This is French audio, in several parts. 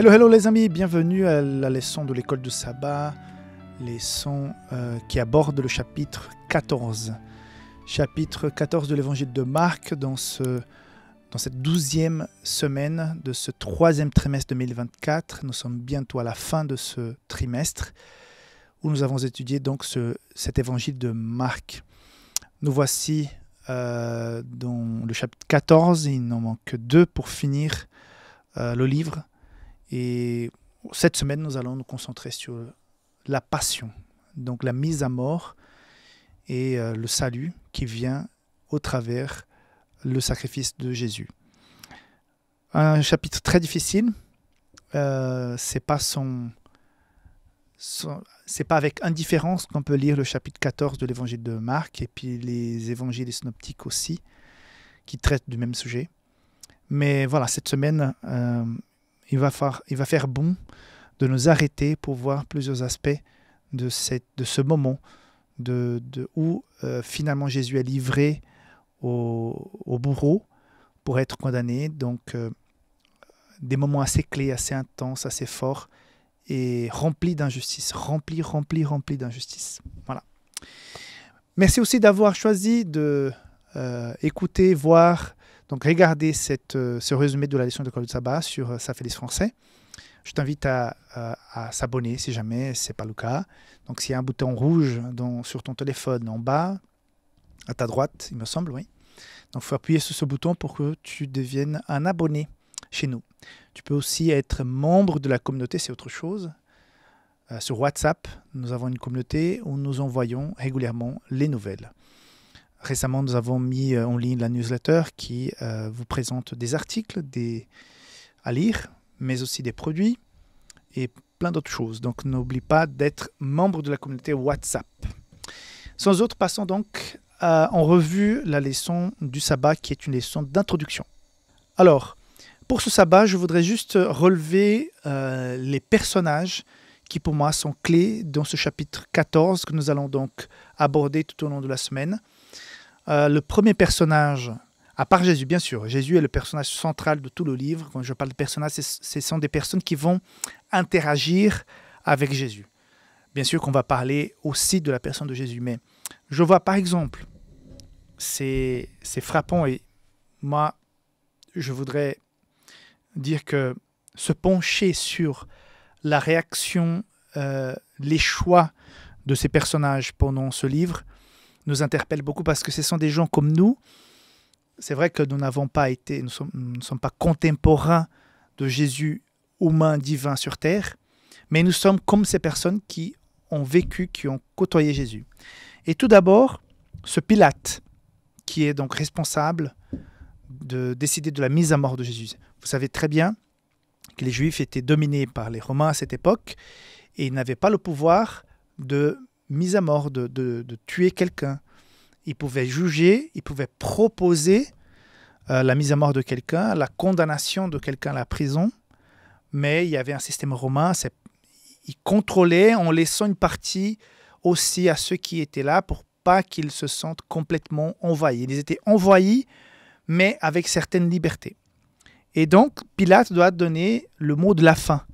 Hello, hello les amis, bienvenue à la leçon de l'école de sabbat, leçon euh, qui aborde le chapitre 14. Chapitre 14 de l'évangile de Marc dans, ce, dans cette douzième semaine de ce troisième trimestre 2024. Nous sommes bientôt à la fin de ce trimestre où nous avons étudié donc ce, cet évangile de Marc. Nous voici euh, dans le chapitre 14, il n'en manque que deux pour finir euh, le livre et cette semaine, nous allons nous concentrer sur la passion, donc la mise à mort et euh, le salut qui vient au travers le sacrifice de Jésus. Un chapitre très difficile. Euh, c'est pas c'est pas avec indifférence qu'on peut lire le chapitre 14 de l'évangile de Marc et puis les évangiles synoptiques aussi qui traitent du même sujet. Mais voilà, cette semaine, euh, il va, faire, il va faire bon de nous arrêter pour voir plusieurs aspects de, cette, de ce moment de, où euh, finalement Jésus est livré au, bourreau pour être condamné. Donc euh, des moments assez clés, assez intenses, assez forts et remplis d'injustice, remplis, remplis, remplis d'injustice. Voilà. Merci aussi d'avoir choisi de euh, écouter, voir donc regardez euh, ce résumé de la leçon de Col Saba sur Safelis euh, français. Je t'invite à, s'abonner si jamais ce n'est pas le cas. Donc s'il y a un bouton rouge sur ton téléphone en bas, à ta droite, il me semble, oui. Donc il faut appuyer sur ce bouton pour que tu deviennes un abonné chez nous. Tu peux aussi être membre de la communauté, c'est autre chose. Euh, sur WhatsApp, nous avons une communauté où nous envoyons régulièrement les nouvelles. Récemment, nous avons mis euh, en ligne la newsletter qui euh, vous présente des articles des... à lire, mais aussi des produits et plein d'autres choses. Donc n'oublie pas d'être membre de la communauté WhatsApp. Sans autre, passons donc euh, en revue la leçon du sabbat qui est une leçon d'introduction. Alors, pour ce sabbat, je voudrais juste relever les personnages qui pour moi sont clés dans ce chapitre 14 que nous allons donc aborder tout au long de la semaine. Euh, le premier personnage, à part Jésus, bien sûr, Jésus est le personnage central de tout le livre. Quand je parle de personnages, ce sont des personnes qui vont interagir avec Jésus. Bien sûr qu'on va parler aussi de la personne de Jésus, mais je vois par exemple, c'est frappant et moi, je voudrais dire que se pencher sur la réaction, euh, les choix de ces personnages pendant ce livre, nous interpelle beaucoup parce que ce sont des gens comme nous. C'est vrai que nous n'avons pas été, nous, ne sommes pas contemporains de Jésus humain, divin sur terre, mais nous sommes comme ces personnes qui ont vécu, qui ont côtoyé Jésus. Et tout d'abord, ce Pilate, qui est donc responsable de décider de la mise à mort de Jésus. Vous savez très bien que les Juifs étaient dominés par les Romains à cette époque et ils n'avaient pas le pouvoir de mise à mort, de, de, tuer quelqu'un. Il pouvait juger, il pouvait proposer euh, la mise à mort de quelqu'un, la condamnation de quelqu'un à la prison, mais il y avait un système romain, il contrôlait en laissant une partie aussi à ceux qui étaient là pour pas qu'ils se sentent complètement envahis. Ils étaient envahis, mais avec certaines libertés. Et donc, Pilate doit donner le mot de la fin.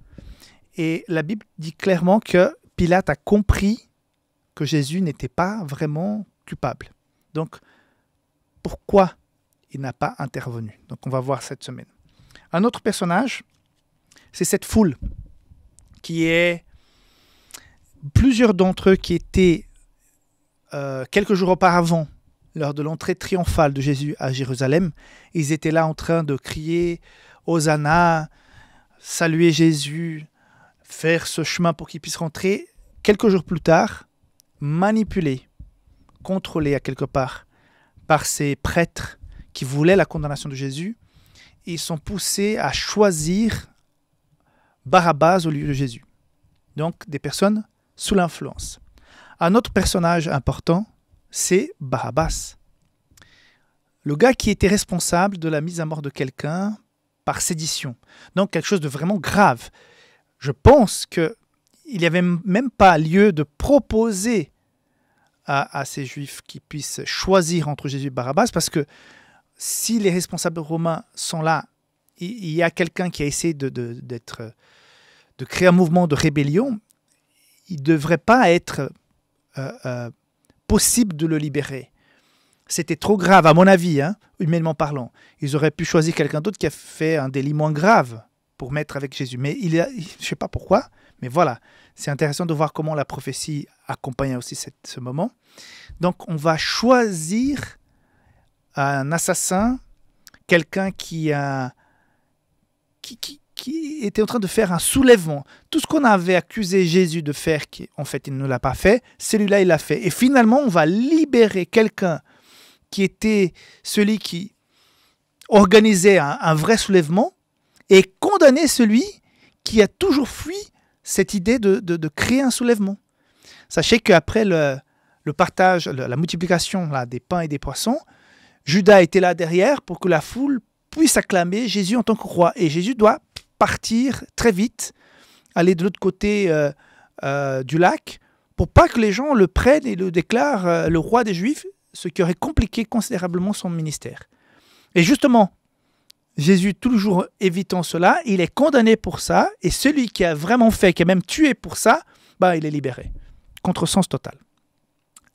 Et la Bible dit clairement que Pilate a compris que Jésus n'était pas vraiment coupable. Donc, pourquoi il n'a pas intervenu Donc, on va voir cette semaine. Un autre personnage, c'est cette foule qui est plusieurs d'entre eux qui étaient euh, quelques jours auparavant lors de l'entrée triomphale de Jésus à Jérusalem. Ils étaient là en train de crier Hosanna, saluer Jésus, faire ce chemin pour qu'il puisse rentrer. Quelques jours plus tard, manipulés, contrôlés à quelque part par ces prêtres qui voulaient la condamnation de Jésus, ils sont poussés à choisir Barabbas au lieu de Jésus. Donc des personnes sous l'influence. Un autre personnage important, c'est Barabbas. Le gars qui était responsable de la mise à mort de quelqu'un par sédition. Donc quelque chose de vraiment grave. Je pense que il n'y avait même pas lieu de proposer à, ces juifs qui puissent choisir entre Jésus et Barabbas, parce que si les responsables romains sont là, il, y a quelqu'un qui a essayé de, de, de, créer un mouvement de rébellion, il ne devrait pas être euh, euh, possible de le libérer. C'était trop grave, à mon avis, hein, humainement parlant. Ils auraient pu choisir quelqu'un d'autre qui a fait un délit moins grave pour mettre avec Jésus. Mais il je ne sais pas pourquoi, mais voilà, c'est intéressant de voir comment la prophétie accompagne aussi ce moment. Donc on va choisir un assassin, quelqu'un qui était en train de faire un soulèvement. Tout ce qu'on avait accusé Jésus de faire, qui, en fait il ne l'a pas fait, celui-là il l'a fait. Et finalement on va libérer quelqu'un qui était celui qui organisait un vrai soulèvement et condamner celui qui a toujours fui cette idée de, créer un soulèvement. Sachez qu'après le, partage, la multiplication là, des pains et des poissons, Judas était là derrière pour que la foule puisse acclamer Jésus en tant que roi. Et Jésus doit partir très vite, aller de l'autre côté euh, euh, du lac, pour pas que les gens le prennent et le déclarent euh, le roi des Juifs, ce qui aurait compliqué considérablement son ministère. Et justement, Jésus, toujours évitant cela, il est condamné pour ça, et celui qui a vraiment fait, qui a même tué pour ça, bah, il est libéré. Contre-sens total.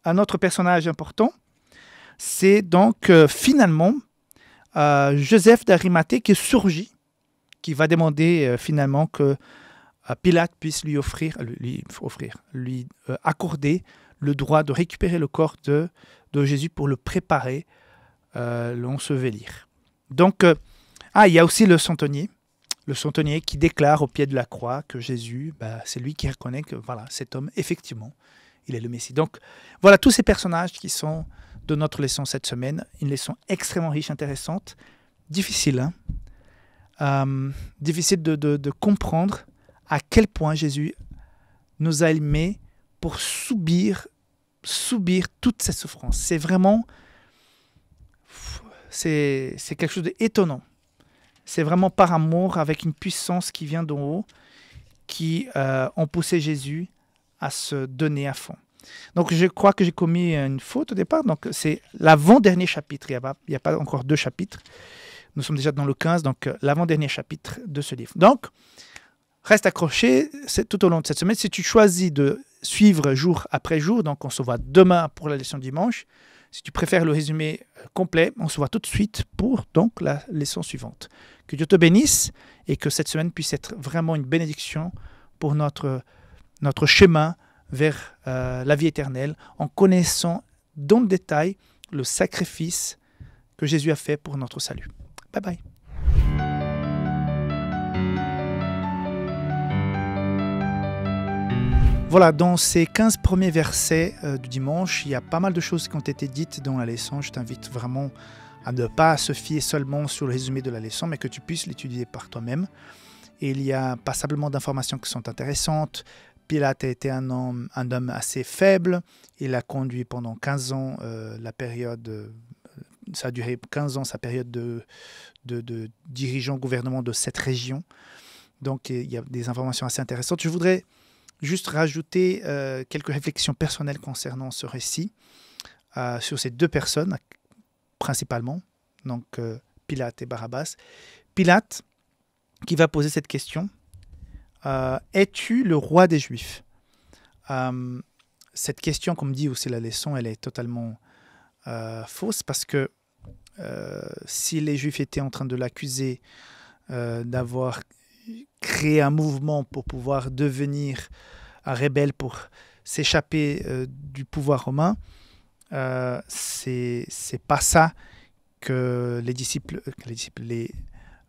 Un autre personnage important, c'est donc euh, finalement euh, Joseph d'Arimathée qui surgit, qui va demander euh, finalement que Pilate puisse lui offrir, lui, offrir, lui accorder le droit de récupérer le corps de, Jésus pour le préparer l'ensevelir. Donc, ah, il y a aussi le centenier. Le centenier qui déclare au pied de la croix que Jésus, bah, c'est lui qui reconnaît que voilà, cet homme, effectivement, il est le Messie. Donc voilà tous ces personnages qui sont de notre leçon cette semaine. Une leçon extrêmement riche, intéressante, difficile. Hein. Euh, difficile de, comprendre à quel point Jésus nous a aimés pour subir, subir toutes ces souffrances. C'est vraiment, c'est quelque chose d'étonnant c'est vraiment par amour, avec une puissance qui vient d'en haut, qui euh, ont poussé Jésus à se donner à fond. Donc je crois que j'ai commis une faute au départ. Donc c'est l'avant-dernier chapitre. Il n'y a, a, pas encore deux chapitres. Nous sommes déjà dans le 15, donc euh, l'avant-dernier chapitre de ce livre. Donc reste accroché tout au long de cette semaine. Si tu choisis de suivre jour après jour, donc on se voit demain pour la leçon dimanche, si tu préfères le résumé euh, complet, on se voit tout de suite pour donc la leçon suivante. Que Dieu te bénisse et que cette semaine puisse être vraiment une bénédiction pour notre, notre chemin vers euh, la vie éternelle en connaissant dans le détail le sacrifice que Jésus a fait pour notre salut. Bye bye. Voilà, dans ces 15 premiers versets euh, du dimanche, il y a pas mal de choses qui ont été dites dans la leçon. Je t'invite vraiment à ne pas se fier seulement sur le résumé de la leçon, mais que tu puisses l'étudier par toi-même. il y a passablement d'informations qui sont intéressantes. Pilate a été un homme, assez faible. Il a conduit pendant 15 ans euh, la période, euh, ça a duré 15 ans, sa période de, de, de dirigeant gouvernement de cette région. Donc il y a des informations assez intéressantes. Je voudrais juste rajouter euh, quelques réflexions personnelles concernant ce récit, euh, sur ces deux personnes principalement, donc euh, Pilate et Barabbas. Pilate, qui va poser cette question, es-tu le roi des Juifs Cette question, comme dit aussi la leçon, elle est totalement fausse parce que si les Juifs étaient en train de l'accuser d'avoir créer un mouvement pour pouvoir devenir un rebelle, pour s'échapper euh, du pouvoir romain, euh, c'est pas ça euh, que les disciples, les,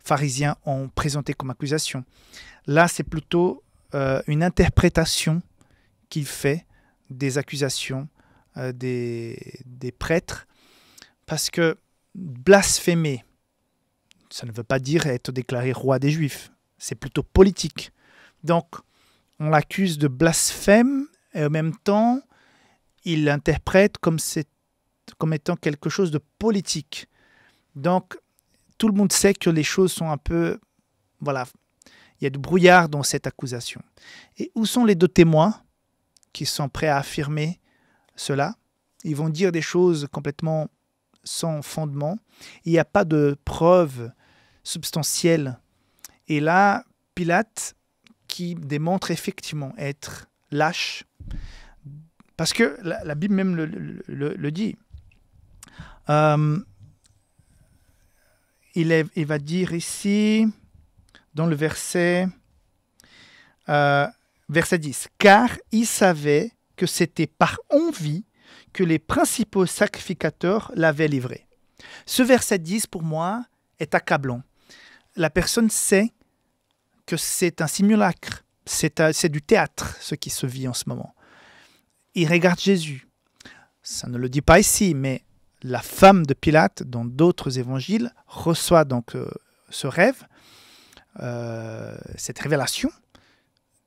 pharisiens ont présenté comme accusation. Là, c'est plutôt euh, une interprétation qu'il fait des accusations des, des prêtres, parce que blasphémer, ça ne veut pas dire être déclaré roi des Juifs c'est plutôt politique. Donc, on l'accuse de blasphème et en même temps, il l'interprète comme, comme étant quelque chose de politique. Donc, tout le monde sait que les choses sont un peu... Voilà, il y a du brouillard dans cette accusation. Et où sont les deux témoins qui sont prêts à affirmer cela Ils vont dire des choses complètement sans fondement. Il n'y a pas de preuves substantielles et là, Pilate, qui démontre effectivement être lâche, parce que la, Bible même le, dit. Euh, il, va dire ici, dans le verset, euh, verset 10, car il savait que c'était par envie que les principaux sacrificateurs l'avaient livré. Ce verset 10, pour moi, est accablant. La personne sait c'est un simulacre, c'est du théâtre ce qui se vit en ce moment. Il regarde Jésus. Ça ne le dit pas ici, mais la femme de Pilate, dans d'autres évangiles, reçoit donc euh, ce rêve, euh, cette révélation,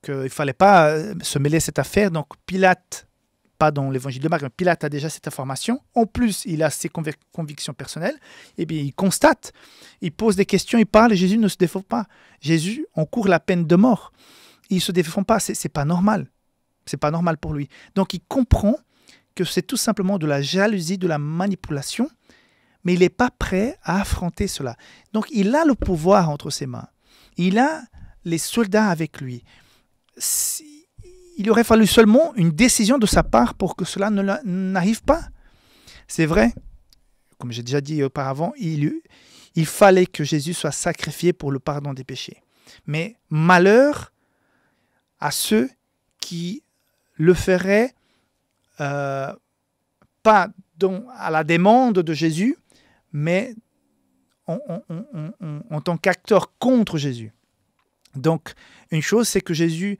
qu'il fallait pas euh, se mêler à cette affaire. Donc Pilate dans l'évangile de Marc, Pilate a déjà cette information. En plus, il a ses convictions personnelles. Et eh bien, il constate, il pose des questions, il parle Jésus ne se défend pas. Jésus encourt la peine de mort. Il ne se défend pas. C'est pas normal. C'est pas normal pour lui. Donc, il comprend que c'est tout simplement de la jalousie, de la manipulation, mais il n'est pas prêt à affronter cela. Donc, il a le pouvoir entre ses mains. Il a les soldats avec lui. Si il aurait fallu seulement une décision de sa part pour que cela ne n'arrive pas. C'est vrai, comme j'ai déjà dit auparavant, il, il fallait que Jésus soit sacrifié pour le pardon des péchés. Mais malheur à ceux qui le feraient euh, pas à la demande de Jésus, mais en tant qu'acteur contre Jésus. Donc, une chose, c'est que Jésus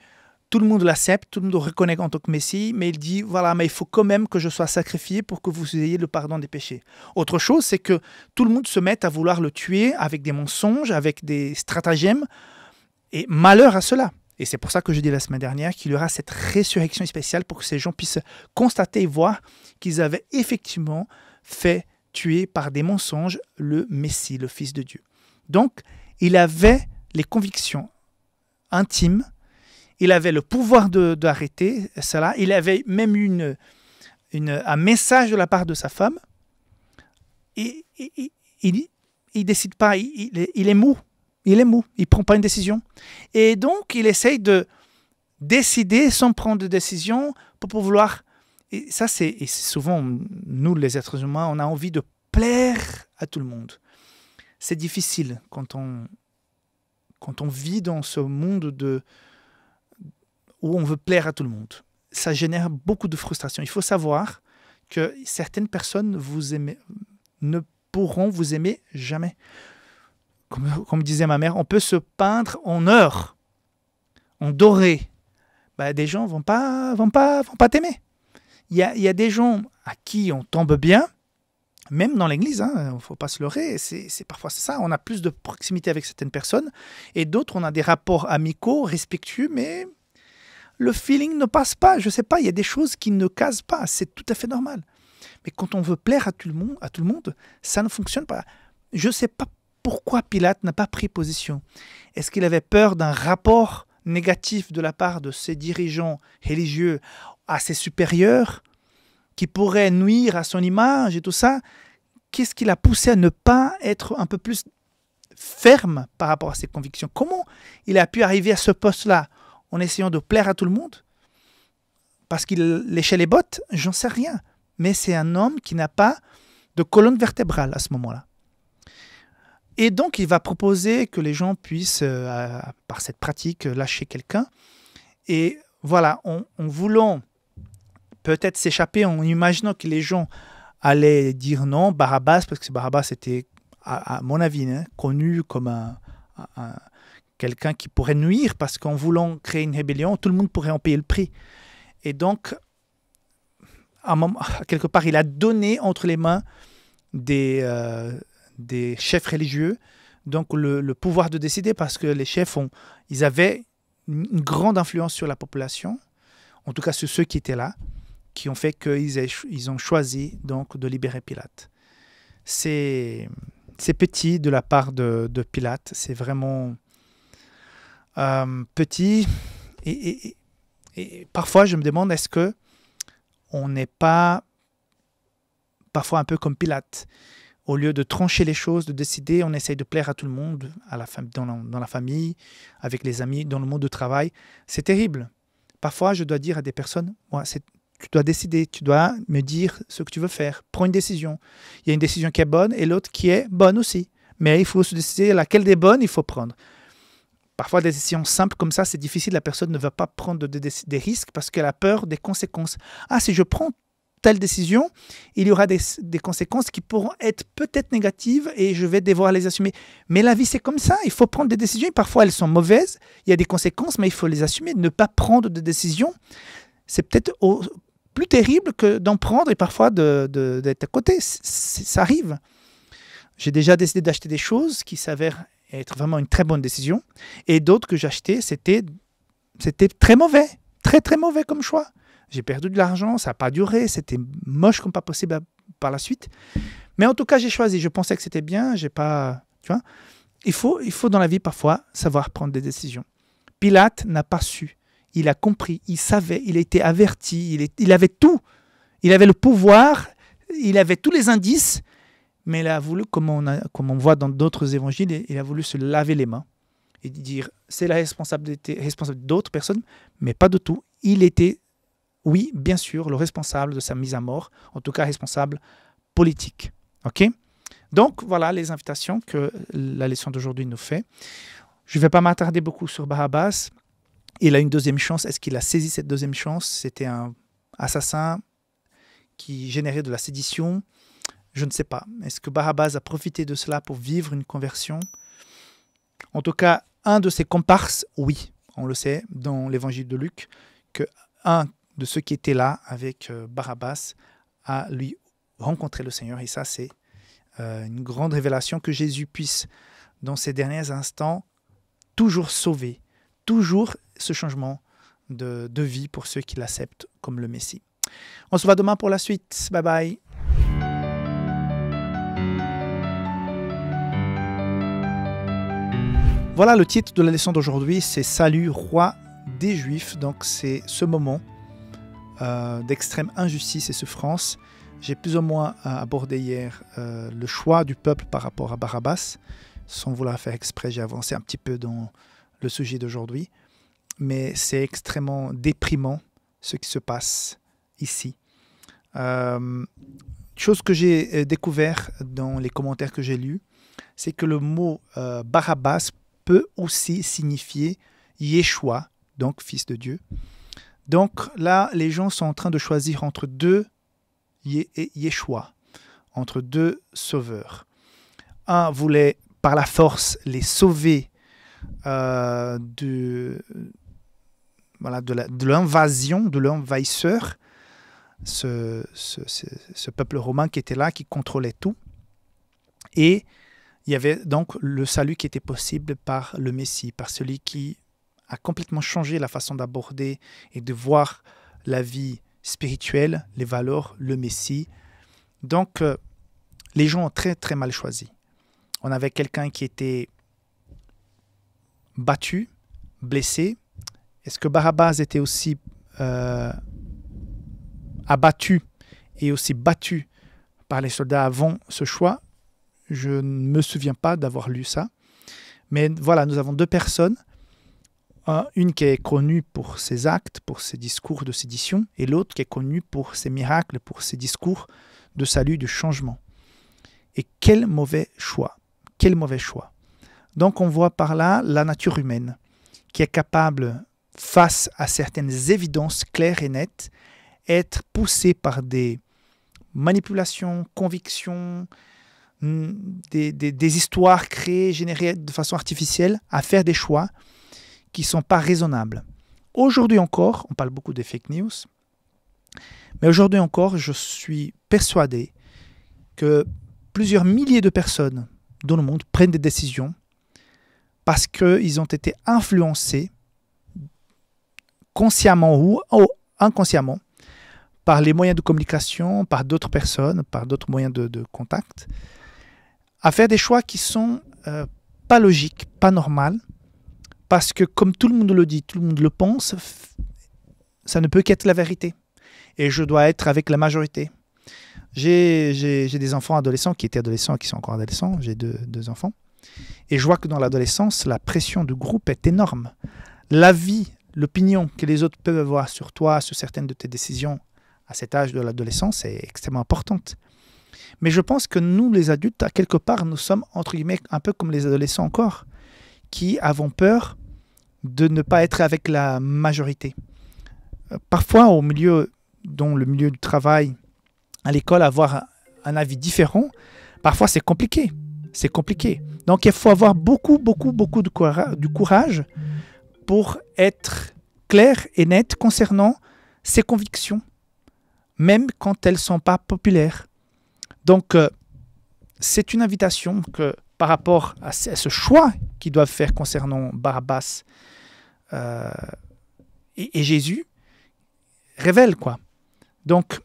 tout le monde l'accepte, tout le monde le reconnaît en tant que Messie, mais il dit, voilà, mais il faut quand même que je sois sacrifié pour que vous ayez le pardon des péchés. Autre chose, c'est que tout le monde se met à vouloir le tuer avec des mensonges, avec des stratagèmes, et malheur à cela. Et c'est pour ça que je dis la semaine dernière qu'il y aura cette résurrection spéciale pour que ces gens puissent constater et voir qu'ils avaient effectivement fait tuer par des mensonges le Messie, le Fils de Dieu. Donc, il avait les convictions intimes il avait le pouvoir d'arrêter cela. Il avait même une, un message de la part de sa femme. Et, il, il décide pas, il, est, mou. Il est mou, il prend pas une décision. Et donc, il essaye de décider sans prendre de décision pour pouvoir... Et ça, c'est souvent, nous, les êtres humains, on a envie de plaire à tout le monde. C'est difficile quand on, quand on vit dans ce monde de, où on veut plaire à tout le monde. Ça génère beaucoup de frustration. Il faut savoir que certaines personnes vous aimer, ne pourront vous aimer jamais. Comme, disait ma mère, on peut se peindre en or, en doré. Bah, des gens vont pas, vont pas, vont pas t'aimer. Il y a, des gens à qui on tombe bien, même dans l'église, hein, il ne faut pas se leurrer, c'est parfois ça, on a plus de proximité avec certaines personnes, et d'autres, on a des rapports amicaux, respectueux, mais le feeling ne passe pas. Je sais pas, il y a des choses qui ne casent pas. C'est tout à fait normal. Mais quand on veut plaire à tout le monde, à tout le monde ça ne fonctionne pas. Je ne sais pas pourquoi Pilate n'a pas pris position. Est-ce qu'il avait peur d'un rapport négatif de la part de ses dirigeants religieux à ses supérieurs qui pourrait nuire à son image et tout ça Qu'est-ce qui l'a poussé à ne pas être un peu plus ferme par rapport à ses convictions Comment il a pu arriver à ce poste-là en essayant de plaire à tout le monde, parce qu'il léchait les bottes, j'en sais rien. Mais c'est un homme qui n'a pas de colonne vertébrale à ce moment-là. Et donc, il va proposer que les gens puissent, euh, par cette pratique, euh, lâcher quelqu'un. Et voilà, en, voulant peut-être s'échapper, en imaginant que les gens allaient dire non, Barabbas, parce que Barabbas était, à, mon avis, hein, connu comme un, quelqu'un qui pourrait nuire parce qu'en voulant créer une rébellion, tout le monde pourrait en payer le prix. Et donc, à moment, quelque part, il a donné entre les mains des, euh, des chefs religieux donc le, pouvoir de décider parce que les chefs ont, ils avaient une grande influence sur la population, en tout cas sur ceux qui étaient là, qui ont fait qu'ils ils ont choisi donc de libérer Pilate. C'est c'est petit de la part de, de Pilate. C'est vraiment euh, petit. Et, parfois, je me demande, est-ce que on n'est pas parfois un peu comme Pilate Au lieu de trancher les choses, de décider, on essaye de plaire à tout le monde, à la dans, la, dans la famille, avec les amis, dans le monde du travail. C'est terrible. Parfois, je dois dire à des personnes, moi, c'est tu dois décider, tu dois me dire ce que tu veux faire. Prends une décision. Il y a une décision qui est bonne et l'autre qui est bonne aussi. Mais il faut se décider laquelle des bonnes il faut prendre. Parfois, des décisions simples comme ça, c'est difficile. La personne ne va pas prendre des, risques parce qu'elle a peur des conséquences. Ah, si je prends telle décision, il y aura des, conséquences qui pourront être peut-être négatives et je vais devoir les assumer. Mais la vie, c'est comme ça. Il faut prendre des décisions. parfois, elles sont mauvaises. Il y a des conséquences, mais il faut les assumer. Ne pas prendre de décisions, c'est peut-être plus terrible que d'en prendre et parfois d'être de, à côté. ça arrive. J'ai déjà décidé d'acheter des choses qui s'avèrent être vraiment une très bonne décision. Et d'autres que j'achetais, c'était très mauvais, très très mauvais comme choix. J'ai perdu de l'argent, ça n'a pas duré, c'était moche comme pas possible par la suite. Mais en tout cas, j'ai choisi, je pensais que c'était bien, j'ai pas, tu vois. Il faut, il faut dans la vie parfois savoir prendre des décisions. Pilate n'a pas su, il a compris, il savait, il était averti, il, il avait tout, il avait le pouvoir, il avait tous les indices, mais il a voulu, comme on, a, comme on voit dans d'autres évangiles, il a voulu se laver les mains et dire c'est la responsabilité responsable d'autres personnes, mais pas de tout. Il était, oui, bien sûr, le responsable de sa mise à mort, en tout cas responsable politique. Ok Donc voilà les invitations que la leçon d'aujourd'hui nous fait. Je ne vais pas m'attarder beaucoup sur Barabbas. Il a une deuxième chance. Est-ce qu'il a saisi cette deuxième chance C'était un assassin qui générait de la sédition, je ne sais pas. Est-ce que Barabbas a profité de cela pour vivre une conversion En tout cas, un de ses comparses, oui, on le sait dans l'évangile de Luc, que un de ceux qui étaient là avec euh, Barabbas a lui rencontré le Seigneur. Et ça, c'est euh, une grande révélation que Jésus puisse, dans ces derniers instants, toujours sauver, toujours ce changement de, de vie pour ceux qui l'acceptent comme le Messie. On se voit demain pour la suite. Bye bye. Voilà le titre de la leçon d'aujourd'hui, c'est Salut roi des Juifs. Donc c'est ce moment euh, d'extrême injustice et souffrance. J'ai plus ou moins euh, abordé hier euh, le choix du peuple par rapport à Barabbas. Sans vouloir faire exprès, j'ai avancé un petit peu dans le sujet d'aujourd'hui. Mais c'est extrêmement déprimant ce qui se passe ici. Euh, chose que j'ai découvert dans les commentaires que j'ai lus, c'est que le mot Barabbas peut aussi signifier Yeshua, donc fils de Dieu. Donc là, les gens sont en train de choisir entre deux et Yeshua, entre deux sauveurs. Un voulait par la force les sauver euh, de, voilà, de l'invasion, de l'envahisseur, ce, peuple romain qui était là, qui contrôlait tout. Et il y avait donc le salut qui était possible par le Messie, par celui qui a complètement changé la façon d'aborder et de voir la vie spirituelle, les valeurs, le Messie. Donc, euh, les gens ont très très mal choisi. On avait quelqu'un qui était battu, blessé. Est-ce que Barabbas était aussi euh, abattu et aussi battu par les soldats avant ce choix je ne me souviens pas d'avoir lu ça. Mais voilà, nous avons deux personnes. Une qui est connue pour ses actes, pour ses discours de sédition, et l'autre qui est connue pour ses miracles, pour ses discours de salut, de changement. Et quel mauvais choix, quel mauvais choix. Donc on voit par là la nature humaine, qui est capable, face à certaines évidences claires et nettes, être poussée par des manipulations, convictions, Mm, des, histoires créées, générées de façon artificielle, à faire des choix qui ne sont pas raisonnables. Aujourd'hui encore, on parle beaucoup des fake news, mais aujourd'hui encore, je suis persuadé que plusieurs milliers de personnes dans le monde prennent des décisions parce qu'ils ont été influencés consciemment ou, inconsciemment par les moyens de communication, par d'autres personnes, par d'autres moyens de contact à faire des choix qui sont euh, pas logiques, pas normales, parce que comme tout le monde le dit, tout le monde le pense, ça ne peut qu'être la vérité. Et je dois être avec la majorité. J'ai des enfants adolescents qui étaient adolescents et qui sont encore adolescents. J'ai deux, deux, enfants. Et je vois que dans l'adolescence, la pression du groupe est énorme. L'avis, l'opinion que les autres peuvent avoir sur toi, sur certaines de tes décisions à cet âge de l'adolescence est extrêmement importante. Mais je pense que nous, les adultes, à quelque part, nous sommes, entre guillemets, un peu comme les adolescents encore, qui avons peur de ne pas être avec la majorité. Euh, parfois, au milieu, dont le milieu du travail, à l'école, avoir un avis différent, parfois c'est compliqué. C'est compliqué. Donc il faut avoir beaucoup, beaucoup, beaucoup de courage pour être clair et net concernant ses convictions, même quand elles ne sont pas populaires. Donc, euh, c'est une invitation que par rapport à ce choix qu'ils doivent faire concernant Barabbas euh, et, Jésus, révèle quoi. Donc,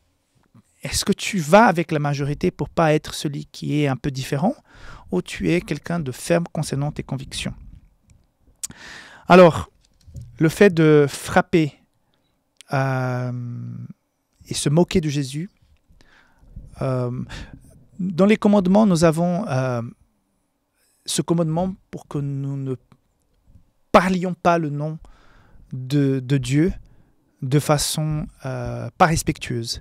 est-ce que tu vas avec la majorité pour pas être celui qui est un peu différent ou tu es quelqu'un de ferme concernant tes convictions Alors, le fait de frapper euh, et se moquer de Jésus, euh, dans les commandements, nous avons euh, ce commandement pour que nous ne parlions pas le nom de, Dieu de façon euh, pas respectueuse.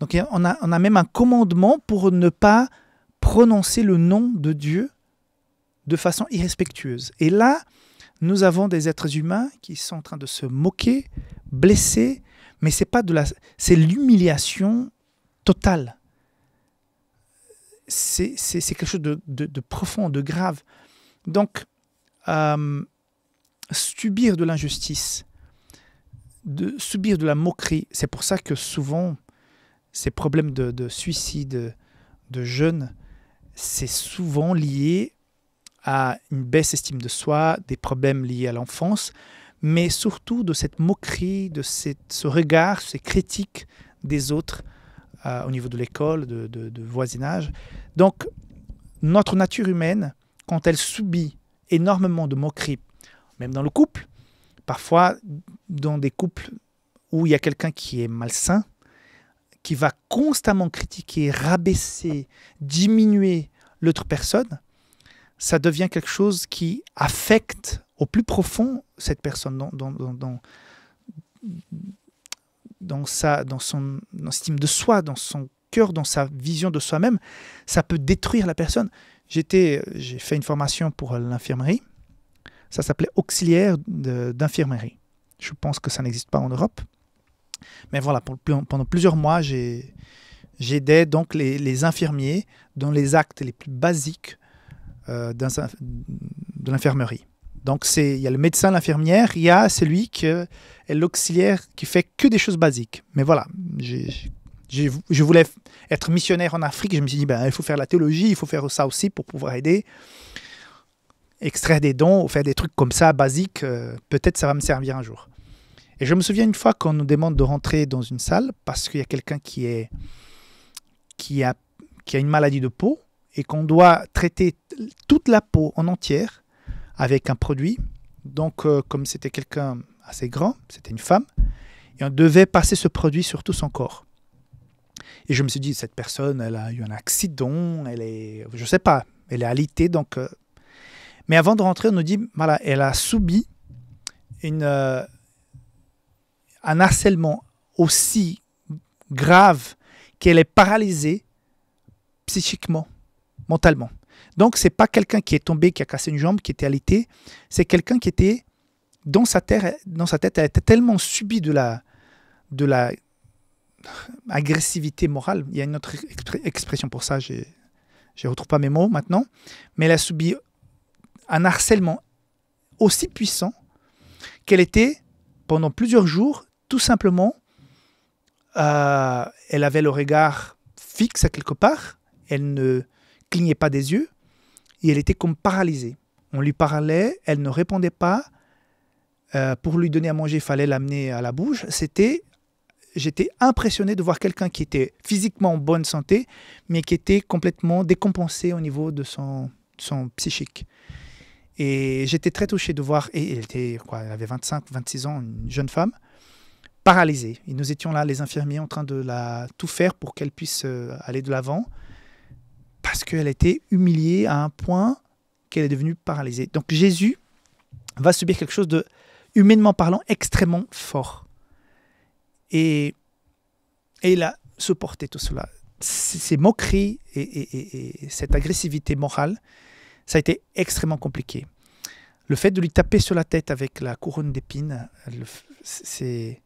Donc on a, on a, même un commandement pour ne pas prononcer le nom de Dieu de façon irrespectueuse. Et là, nous avons des êtres humains qui sont en train de se moquer, blesser, mais c'est pas de la, c'est l'humiliation Total, C'est quelque chose de, profond, de grave. Donc, euh, subir de l'injustice, de subir de la moquerie, c'est pour ça que souvent, ces problèmes de, suicide de jeunes, c'est souvent lié à une baisse estime de soi, des problèmes liés à l'enfance, mais surtout de cette moquerie, de ce regard, ces critiques des autres au niveau de l'école, de, voisinage. Donc, notre nature humaine, quand elle subit énormément de moqueries, même dans le couple, parfois dans des couples où il y a quelqu'un qui est malsain, qui va constamment critiquer, rabaisser, diminuer l'autre personne, ça devient quelque chose qui affecte au plus profond cette personne dans, dans, sa, dans son estime de soi, dans son cœur, dans sa vision de soi-même, ça peut détruire la personne. J'étais, j'ai fait une formation pour l'infirmerie. Ça s'appelait auxiliaire d'infirmerie. Je pense que ça n'existe pas en Europe. Mais voilà, pendant plusieurs mois, j'ai, j'aidais donc les, infirmiers dans les actes les plus basiques euh, de l'infirmerie. Donc, c'est, il y a le médecin, l'infirmière, il y a celui qui est l'auxiliaire qui fait que des choses basiques. Mais voilà, je, voulais être missionnaire en Afrique. Je me suis dit, ben, il faut faire la théologie, il faut faire ça aussi pour pouvoir aider, extraire des dons, faire des trucs comme ça, basiques. Euh, peut-être ça va me servir un jour. Et je me souviens une fois qu'on nous demande de rentrer dans une salle parce qu'il y a quelqu'un qui, est, qui, a, qui a une maladie de peau et qu'on doit traiter toute la peau en entière avec un produit. Donc, euh, comme c'était quelqu'un assez grand, c'était une femme, et on devait passer ce produit sur tout son corps. Et je me suis dit, cette personne, elle a eu un accident, elle est, je sais pas, elle est alitée, donc. Euh. Mais avant de rentrer, on nous dit, voilà, elle a subi une, euh, un harcèlement aussi grave qu'elle est paralysée psychiquement, mentalement. Donc, c'est pas quelqu'un qui est tombé, qui a cassé une jambe, qui était alité. C'est quelqu'un qui était dans sa, terre, dans sa tête, elle était tellement subie de la, de la agressivité morale. Il y a une autre expression pour ça, je ne retrouve pas mes mots maintenant. Mais elle a subi un harcèlement aussi puissant qu'elle était pendant plusieurs jours, tout simplement, euh, elle avait le regard fixe à quelque part. Elle ne, clignait pas des yeux et elle était comme paralysée. On lui parlait, elle ne répondait pas. Euh, pour lui donner à manger, il fallait l'amener à la bouche. C'était, j'étais impressionné de voir quelqu'un qui était physiquement en bonne santé, mais qui était complètement décompensé au niveau de son, son psychique. Et j'étais très touché de voir, et elle, était, quoi, elle avait 25, 26 ans, une jeune femme, paralysée. Et nous étions là, les infirmiers, en train de la, tout faire pour qu'elle puisse euh, aller de l'avant parce qu'elle a été humiliée à un point qu'elle est devenue paralysée. Donc Jésus va subir quelque chose de, humainement parlant, extrêmement fort. Et, il a supporté tout cela. Ces moqueries et, cette agressivité morale, ça a été extrêmement compliqué. Le fait de lui taper sur la tête avec la couronne d'épines, c'est...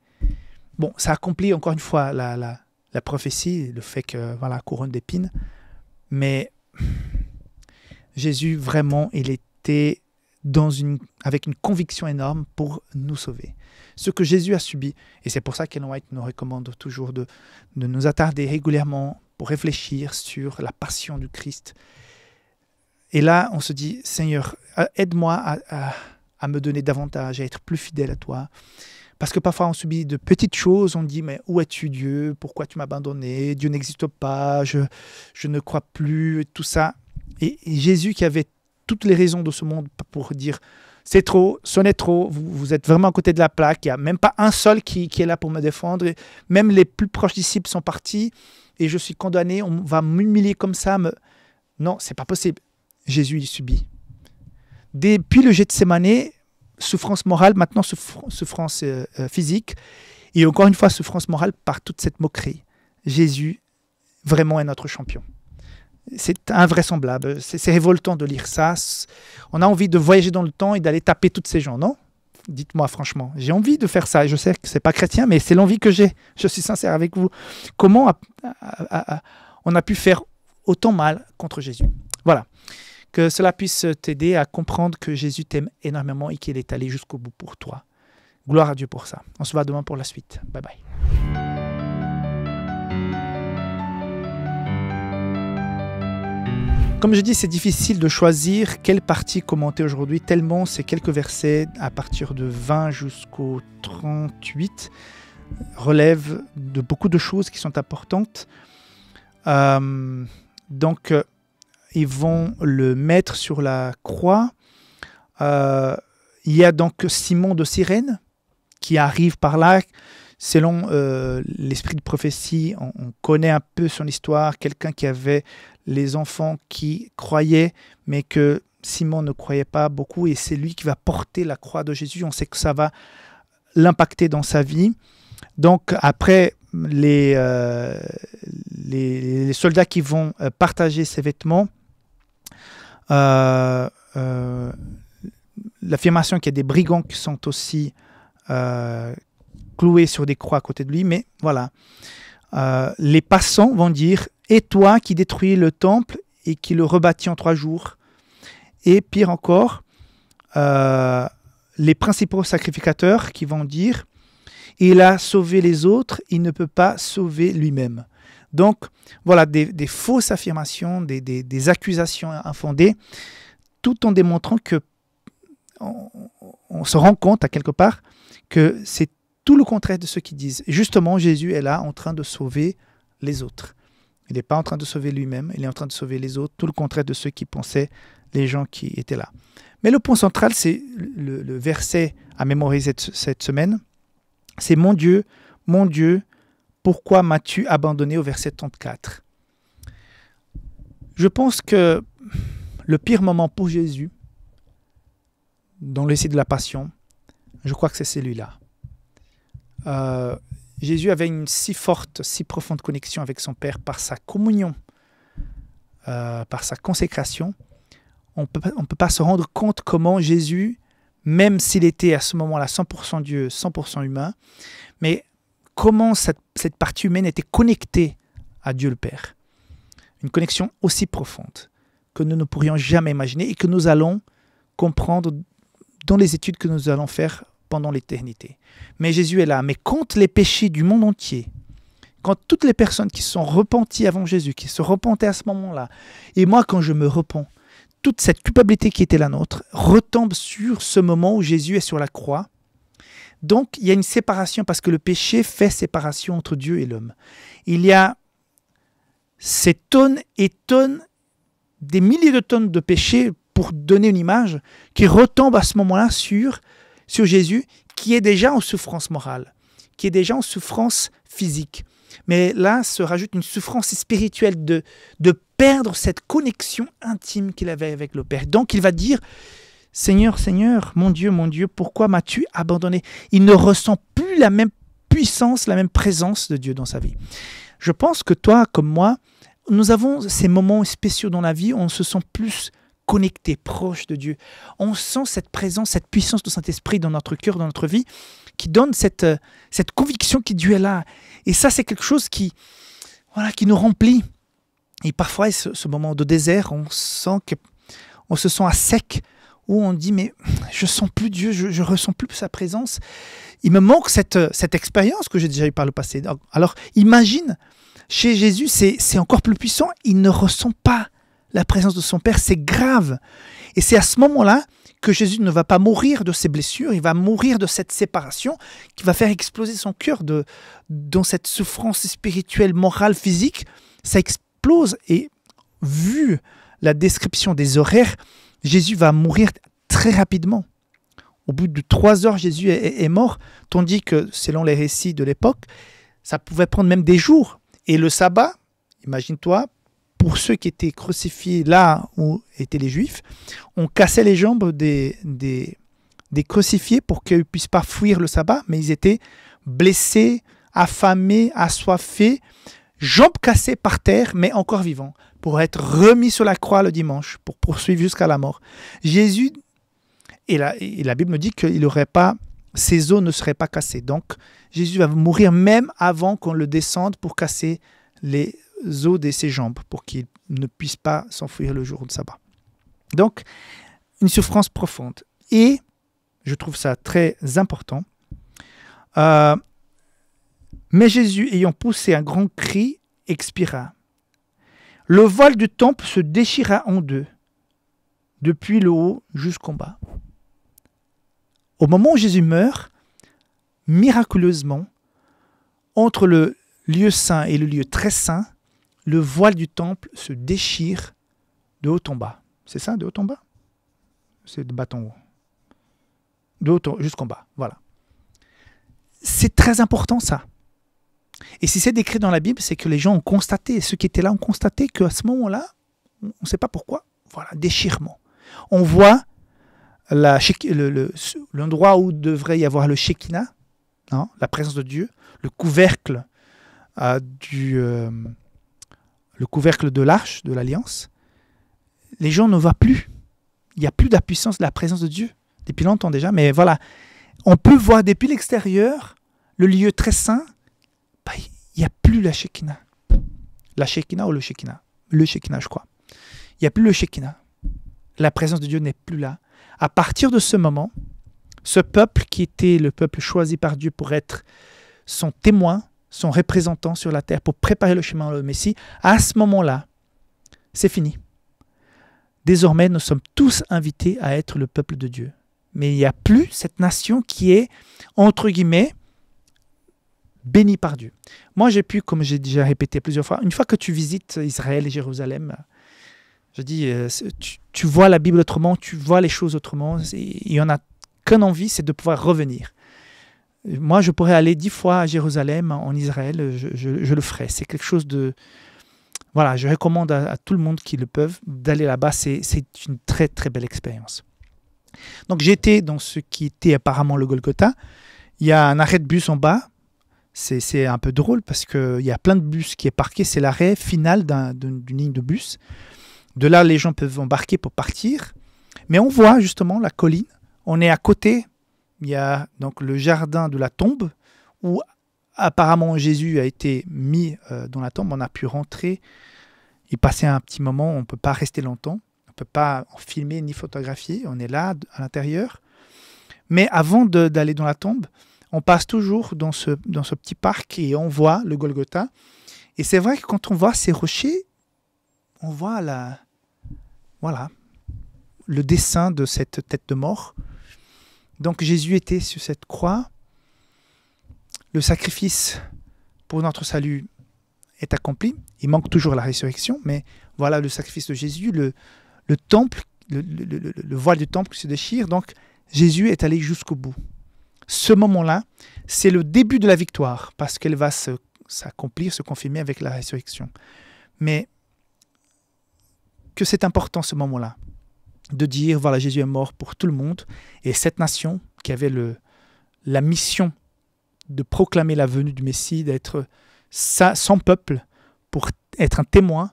Bon, ça accomplit encore une fois la, la, la prophétie, le fait que, voilà, couronne d'épines, mais Jésus, vraiment, il était dans une, avec une conviction énorme pour nous sauver. Ce que Jésus a subi, et c'est pour ça qu'Ellen White nous recommande toujours de, nous attarder régulièrement pour réfléchir sur la passion du Christ. Et là, on se dit, Seigneur, aide-moi à, me donner davantage, à être plus fidèle à toi. Parce que parfois on subit de petites choses, on dit mais où es-tu Dieu Pourquoi tu m'as abandonné Dieu n'existe pas, je, ne crois plus, et tout ça. Et, Jésus qui avait toutes les raisons de ce monde pour dire c'est trop, ce n'est trop, vous, êtes vraiment à côté de la plaque, il n'y a même pas un seul qui, qui est là pour me défendre, même les plus proches disciples sont partis et je suis condamné, on va m'humilier comme ça. Non, Non, c'est pas possible. Jésus il subit. Depuis le de Gethsemane, souffrance morale, maintenant souffrance euh, euh, physique, et encore une fois souffrance morale par toute cette moquerie. Jésus vraiment est notre champion. C'est invraisemblable, c'est révoltant de lire ça. On a envie de voyager dans le temps et d'aller taper toutes ces gens, non Dites-moi franchement, j'ai envie de faire ça. et Je sais que ce n'est pas chrétien, mais c'est l'envie que j'ai. Je suis sincère avec vous. Comment on a pu faire autant mal contre Jésus que cela puisse t'aider à comprendre que Jésus t'aime énormément et qu'il est allé jusqu'au bout pour toi. Gloire à Dieu pour ça. On se voit demain pour la suite. Bye bye. Comme je dis, c'est difficile de choisir quelle partie commenter aujourd'hui, tellement ces quelques versets à partir de 20 jusqu'au 38 relèvent de beaucoup de choses qui sont importantes. Euh, donc, euh, ils vont le mettre sur la croix. Euh, il y a donc Simon de Cyrène qui arrive par là. Selon euh, l'esprit de prophétie, on, connaît un peu son histoire. Quelqu'un qui avait les enfants qui croyaient, mais que Simon ne croyait pas beaucoup. Et c'est lui qui va porter la croix de Jésus. On sait que ça va l'impacter dans sa vie. Donc après, les euh, soldats qui vont partager ses vêtements, euh, euh, l'affirmation qu'il y a des brigands qui sont aussi euh, cloués sur des croix à côté de lui, mais voilà. les passants vont dire Et toi qui détruis le temple et qui le rebâtit en trois jours. Et pire encore, les principaux sacrificateurs qui vont dire, il a sauvé les autres, il ne peut pas sauver lui-même. Donc voilà, des, fausses affirmations, des, accusations à accusations infondées, tout en démontrant que on, se rend compte à quelque part que c'est tout le contraire de ce qui disent. justement, Jésus est là en train de sauver les autres. Il n'est pas en train de sauver lui-même, il est en train de sauver les autres, tout le contraire de ceux qui pensaient les gens qui étaient là. Mais le point central, c'est le, verset à mémoriser cette semaine, c'est Mon Dieu, mon Dieu, pourquoi m'as-tu abandonné au verset 34 Je pense que le pire moment pour Jésus, dans l'essai de la passion, je crois que c'est celui-là. Euh, Jésus avait une si forte, si profonde connexion avec son Père par sa communion, euh, par sa consécration. On ne peut pas se rendre compte comment Jésus, même s'il était à ce moment-là 100% Dieu, 100% humain, mais comment cette, partie humaine était connectée à Dieu le Père. Une connexion aussi profonde que nous ne pourrions jamais imaginer et que nous allons comprendre dans les études que nous allons faire pendant l'éternité. Mais Jésus est là. Mais compte les péchés du monde entier, quand toutes les personnes qui sont repenties avant Jésus, qui se repentaient à ce moment-là, et moi quand je me repens, toute cette culpabilité qui était la nôtre retombe sur ce moment où Jésus est sur la croix donc il y a une séparation parce que le péché fait séparation entre Dieu et l'homme. Il y a ces tonnes et tonnes, des milliers de tonnes de péché pour donner une image, qui retombent à ce moment-là sur, sur Jésus, qui est déjà en souffrance morale, qui est déjà en souffrance physique. Mais là se rajoute une souffrance spirituelle de, de perdre cette connexion intime qu'il avait avec le Père. Donc il va dire, Seigneur, Seigneur, mon Dieu, mon Dieu, pourquoi m'as-tu abandonné Il ne ressent plus la même puissance, la même présence de Dieu dans sa vie. Je pense que toi, comme moi, nous avons ces moments spéciaux dans la vie où on se sent plus connecté, proche de Dieu. On sent cette présence, cette puissance du Saint-Esprit dans notre cœur, dans notre vie, qui donne cette, euh, cette conviction que Dieu est là. Et ça, c'est quelque chose qui, voilà, qui nous remplit. Et parfois, ce, moment de désert, on sent que on se sent à sec, où on dit mais je sens plus Dieu, je, je ressens plus sa présence. Il me manque cette, cette expérience que j'ai déjà eue par le passé. Alors imagine, chez Jésus, c'est encore plus puissant. Il ne ressent pas la présence de son Père. C'est grave. Et c'est à ce moment-là que Jésus ne va pas mourir de ses blessures, il va mourir de cette séparation qui va faire exploser son cœur de, dans cette souffrance spirituelle, morale, physique. Ça explose et vu la description des horaires, Jésus va mourir très rapidement. Au bout de trois heures, Jésus est, mort, tandis que, selon les récits de l'époque, ça pouvait prendre même des jours. Et le sabbat, imagine-toi, pour ceux qui étaient crucifiés là où étaient les juifs, on cassait les jambes des, des, des crucifiés pour qu'ils ne puissent pas fuir le sabbat, mais ils étaient blessés, affamés, assoiffés, jambes cassées par terre, mais encore vivants pour être remis sur la croix le dimanche, pour poursuivre jusqu'à la mort. Jésus, et la, et la Bible me dit qu'il n'aurait pas, ses os ne seraient pas cassés. Donc Jésus va mourir même avant qu'on le descende pour casser les os de ses jambes, pour qu'il ne puisse pas s'enfuir le jour de sabbat. Donc, une souffrance profonde. Et, je trouve ça très important, euh, mais Jésus, ayant poussé un grand cri, expira. Le voile du temple se déchira en deux, depuis le haut jusqu'en bas. Au moment où Jésus meurt, miraculeusement, entre le lieu saint et le lieu très saint, le voile du temple se déchire de haut en bas. C'est ça, de haut en bas C'est de bas en haut. De haut jusqu'en bas, voilà. C'est très important ça. Et si c'est décrit dans la Bible, c'est que les gens ont constaté, ceux qui étaient là ont constaté qu'à ce moment-là, on ne sait pas pourquoi, voilà, déchirement. On voit l'endroit le, où devrait y avoir le Shekinah, hein, la présence de Dieu, le couvercle, euh, du, euh, le couvercle de l'arche de l'Alliance. Les gens ne voient plus. Il n'y a plus de la puissance de la présence de Dieu depuis longtemps déjà, mais voilà. On peut voir depuis l'extérieur le lieu très saint, il bah, n'y a plus la Shekina. La Shekina ou le Shekina Le Shekina, je crois. Il n'y a plus le Shekina. La présence de Dieu n'est plus là. À partir de ce moment, ce peuple qui était le peuple choisi par Dieu pour être son témoin, son représentant sur la terre, pour préparer le chemin au Messie, à ce moment-là, c'est fini. Désormais, nous sommes tous invités à être le peuple de Dieu. Mais il n'y a plus cette nation qui est, entre guillemets, béni par Dieu. Moi, j'ai pu, comme j'ai déjà répété plusieurs fois, une fois que tu visites Israël et Jérusalem, je dis, euh, tu, vois la Bible autrement, tu vois les choses autrement. Il y en a qu'une envie, c'est de pouvoir revenir. Moi, je pourrais aller dix fois à Jérusalem, en Israël, je, le ferai. C'est quelque chose de... Voilà, je recommande à, à tout le monde qui le peuvent d'aller là-bas. C'est une très, très belle expérience. Donc, j'étais dans ce qui était apparemment le Golgotha. Il y a un arrêt de bus en bas c'est un peu drôle parce qu'il y a plein de bus qui est parqué. C'est l'arrêt final d'une ligne de bus. De là, les gens peuvent embarquer pour partir. Mais on voit justement la colline. On est à côté. Il y a donc le jardin de la tombe où apparemment Jésus a été mis euh, dans la tombe. On a pu rentrer et passer un petit moment. On ne peut pas rester longtemps. On ne peut pas filmer ni photographier. On est là à l'intérieur. Mais avant d'aller dans la tombe, on passe toujours dans ce, dans ce petit parc et on voit le Golgotha. Et c'est vrai que quand on voit ces rochers, on voit la, voilà, le dessin de cette tête de mort. Donc Jésus était sur cette croix. Le sacrifice pour notre salut est accompli. Il manque toujours la résurrection, mais voilà le sacrifice de Jésus, le, le temple, le, le voile du temple qui se déchire. Donc Jésus est allé jusqu'au bout ce moment-là, c'est le début de la victoire, parce qu'elle va s'accomplir, se, confirmer avec la résurrection. Mais que c'est important ce moment-là, de dire, voilà, Jésus est mort pour tout le monde, et cette nation qui avait le, la mission de proclamer la venue du Messie, d'être son peuple, pour être un témoin,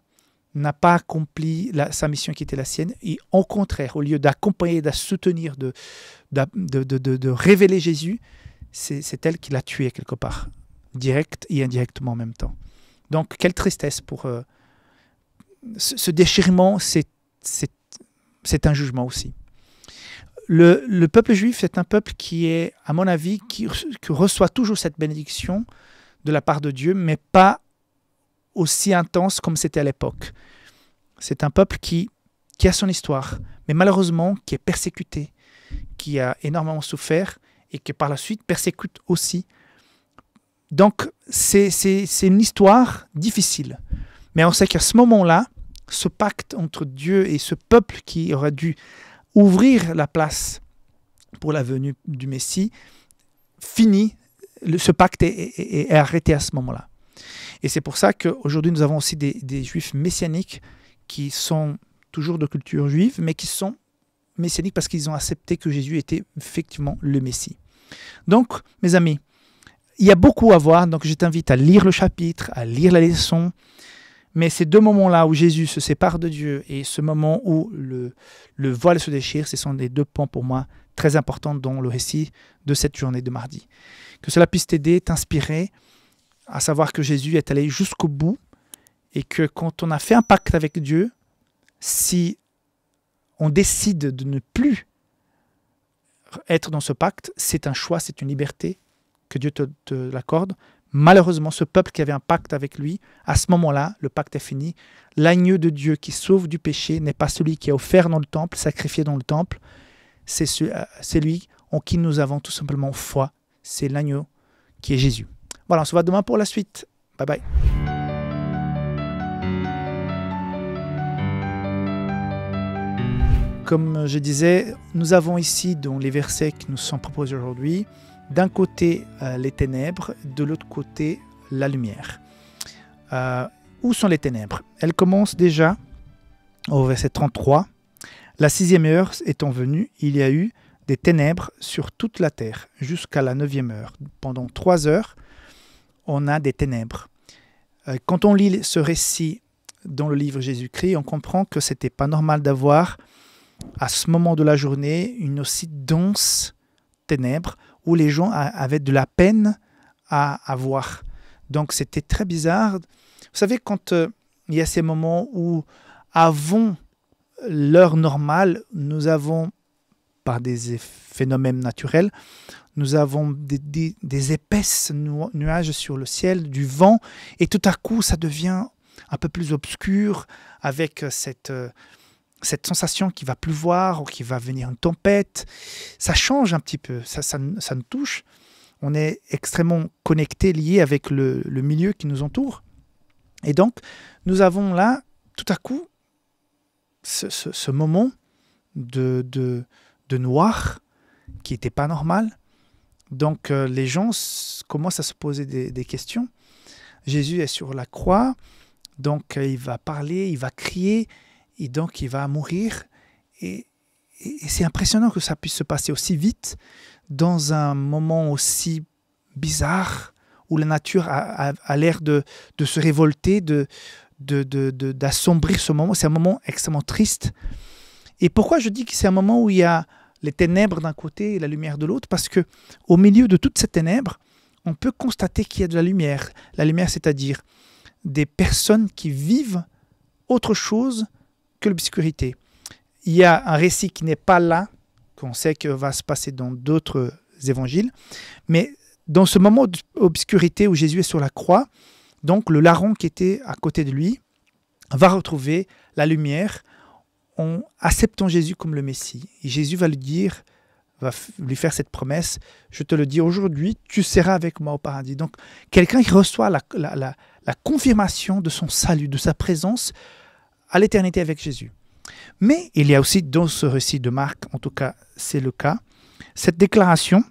n'a pas accompli sa mission qui était la sienne. Et au contraire, au lieu d'accompagner, de soutenir, de, de, révéler Jésus, c'est elle qui l'a tué quelque part, direct et indirectement en même temps. Donc, quelle tristesse pour euh, ce, déchirement, c'est un jugement aussi. Le, le peuple juif, c'est un peuple qui est, à mon avis, qui, qui reçoit toujours cette bénédiction de la part de Dieu, mais pas aussi intense comme c'était à l'époque. C'est un peuple qui, qui a son histoire, mais malheureusement qui est persécuté, qui a énormément souffert et qui par la suite persécute aussi. Donc c'est une histoire difficile. Mais on sait qu'à ce moment-là, ce pacte entre Dieu et ce peuple qui aurait dû ouvrir la place pour la venue du Messie, finit, ce pacte est arrêté à ce moment-là. Et c'est pour ça qu'aujourd'hui, nous avons aussi des, juifs messianiques qui sont toujours de culture juive, mais qui sont messianiques parce qu'ils ont accepté que Jésus était effectivement le Messie. Donc, mes amis, il y a beaucoup à voir, donc je t'invite à lire le chapitre, à lire la leçon. Mais ces deux moments-là où Jésus se sépare de Dieu et ce moment où le, le voile se déchire, ce sont des deux points pour moi très importants dans le récit de cette journée de mardi. Que cela puisse t'aider, t'inspirer à savoir que Jésus est allé jusqu'au bout et que quand on a fait un pacte avec Dieu, si on décide de ne plus être dans ce pacte, c'est un choix, c'est une liberté que Dieu te, l'accorde. Malheureusement, ce peuple qui avait un pacte avec lui, à ce moment-là, le pacte est fini. L'agneau de Dieu qui sauve du péché n'est pas celui qui est offert dans le temple, sacrifié dans le temple. C'est celui euh, en qui nous avons tout simplement foi. C'est l'agneau qui est Jésus. Voilà, on se voit demain pour la suite. Bye bye. comme je disais, nous avons ici dans les versets qui nous sont proposés aujourd'hui, d'un côté euh, les ténèbres, de l'autre côté la lumière. Euh, où sont les ténèbres Elles commencent déjà au verset 33. La sixième heure étant venue, il y a eu des ténèbres sur toute la terre jusqu'à la neuvième heure. Pendant trois heures, on a des ténèbres. Euh, quand on lit ce récit dans le livre Jésus-Christ, on comprend que c'était pas normal d'avoir à ce moment de la journée une aussi dense ténèbre où les gens avaient de la peine à, avoir. voir. Donc c'était très bizarre. Vous savez, quand euh, il y a ces moments où, avant l'heure normale, nous avons, par des phénomènes naturels, nous avons des, épaisses nuages sur le ciel, du vent, et tout à coup ça devient un peu plus obscur avec euh, cette, euh, cette sensation qu'il va pleuvoir ou qu'il va venir une tempête. Ça change un petit peu, ça, ça, ça nous touche. On est extrêmement connecté, lié avec le, milieu qui nous entoure. Et donc, nous avons là, tout à coup, ce, moment de, de, de noir qui n'était pas normal, donc euh, les gens commencent à se poser des, questions. Jésus est sur la croix, donc euh, il va parler, il va crier, et donc il va mourir. Et, c'est impressionnant que ça puisse se passer aussi vite, dans un moment aussi bizarre, où la nature a, l'air de, se révolter, de d'assombrir ce moment. C'est un moment extrêmement triste. Et pourquoi je dis que c'est un moment où il y a les ténèbres d'un côté et la lumière de l'autre, parce que au milieu de toutes ces ténèbres, on peut constater qu'il y a de la lumière. La lumière, c'est-à-dire des personnes qui vivent autre chose que l'obscurité. Il y a un récit qui n'est pas là, qu'on sait que va se passer dans d'autres évangiles, mais dans ce moment d'obscurité où Jésus est sur la croix, donc le larron qui était à côté de lui va retrouver la lumière en acceptant Jésus comme le Messie. Et Jésus va lui dire, va lui faire cette promesse, je te le dis aujourd'hui, tu seras avec moi au paradis. Donc quelqu'un qui reçoit la, confirmation de son salut, de sa présence à l'éternité avec Jésus. Mais il y a aussi dans ce récit de Marc, en tout cas c'est le cas, cette déclaration,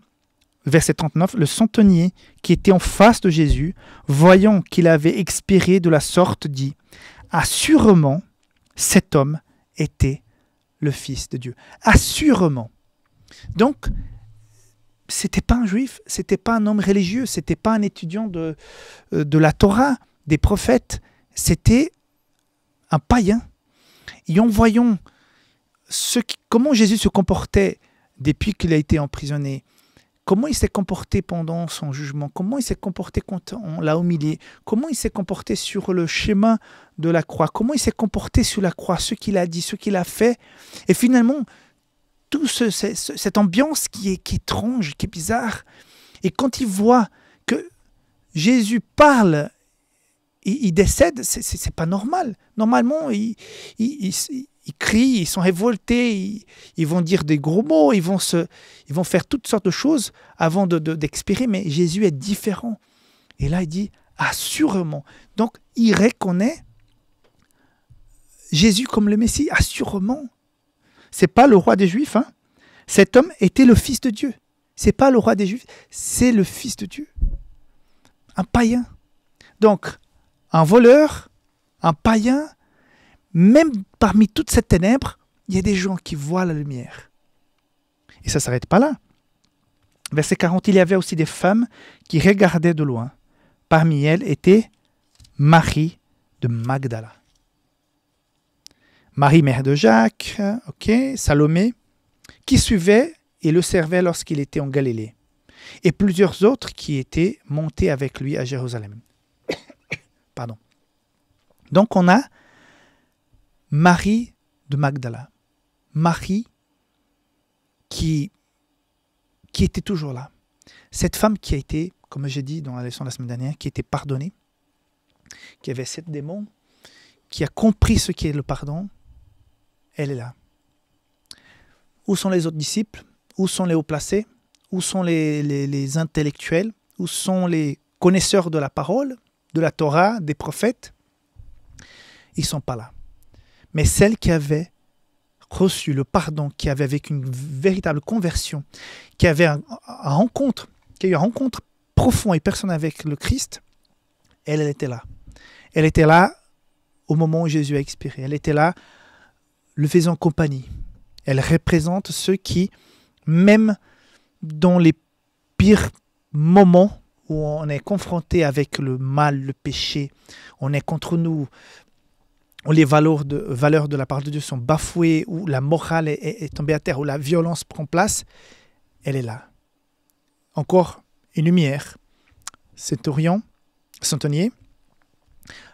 verset 39, le centenier qui était en face de Jésus, voyant qu'il avait expiré de la sorte, dit, assurément, cet homme était le Fils de Dieu. Assurément. Donc, c'était pas un juif, c'était pas un homme religieux, c'était pas un étudiant de, euh, de la Torah, des prophètes, c'était un païen. Et en voyant ce comment Jésus se comportait depuis qu'il a été emprisonné, comment il s'est comporté pendant son jugement, comment il s'est comporté quand on l'a humilié, comment il s'est comporté sur le chemin de la croix, comment il s'est comporté sur la croix, ce qu'il a dit, ce qu'il a fait. Et finalement, toute cette ambiance qui est, qui étrange, qui est bizarre, et quand il voit que Jésus parle il, décède, c'est pas normal. Normalement, il, il, ils crient, ils sont révoltés, ils, vont dire des gros mots, ils vont, se, ils vont faire toutes sortes de choses avant d'expirer. mais Jésus est différent. Et là, il dit assurément. Donc, il reconnaît Jésus comme le Messie, assurément. C'est pas le roi des Juifs. Hein. Cet homme était le Fils de Dieu. C'est pas le roi des Juifs, c'est le Fils de Dieu. Un païen. Donc, un voleur, un païen, même parmi toutes ces ténèbres, il y a des gens qui voient la lumière. Et ça ne s'arrête pas là. Verset 40, il y avait aussi des femmes qui regardaient de loin. Parmi elles était Marie de Magdala. Marie, mère de Jacques, ok, Salomé, qui suivait et le servait lorsqu'il était en Galilée, et plusieurs autres qui étaient montés avec lui à Jérusalem. Pardon. Donc on a Marie de Magdala. Marie qui, qui était toujours là. Cette femme qui a été, comme j'ai dit dans la leçon de la semaine dernière, qui était pardonnée, qui avait sept démons, qui a compris ce qu'est le pardon, elle est là. Où sont les autres disciples Où sont les hauts placés Où sont les, les intellectuels Où sont les connaisseurs de la parole, de la Torah, des prophètes Ils ne sont pas là. Mais celle qui avait reçu le pardon, qui avait vécu une véritable conversion, qui avait un, rencontre, qui a eu une rencontre profonde et personnelle avec le Christ, elle, elle était là. Elle était là au moment où Jésus a expiré. Elle était là, le faisant compagnie. Elle représente ceux qui, même dans les pires moments où on est confronté avec le mal, le péché, on est contre nous, les valeurs de, de la part de Dieu sont bafouées, où la morale est, tombée à terre, où la violence prend place, elle est là. Encore une lumière. saint onier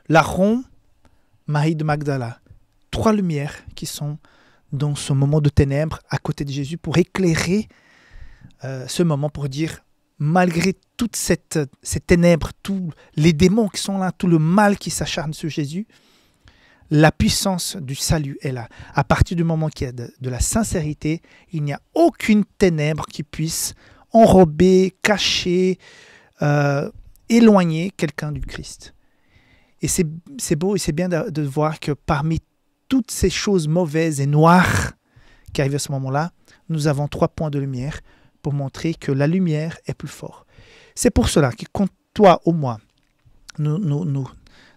Laron, Marie de Magdala. Trois lumières qui sont dans ce moment de ténèbres à côté de Jésus pour éclairer euh, ce moment, pour dire, malgré toutes ces ténèbres, tous les démons qui sont là, tout le mal qui s'acharne sur Jésus, la puissance du salut est là. À partir du moment qu'il y a de, la sincérité, il n'y a aucune ténèbre qui puisse enrober, cacher, euh, éloigner quelqu'un du Christ. Et c'est beau et c'est bien de, voir que parmi toutes ces choses mauvaises et noires qui arrivent à ce moment-là, nous avons trois points de lumière pour montrer que la lumière est plus forte. C'est pour cela que, quand toi au moi, nous, nous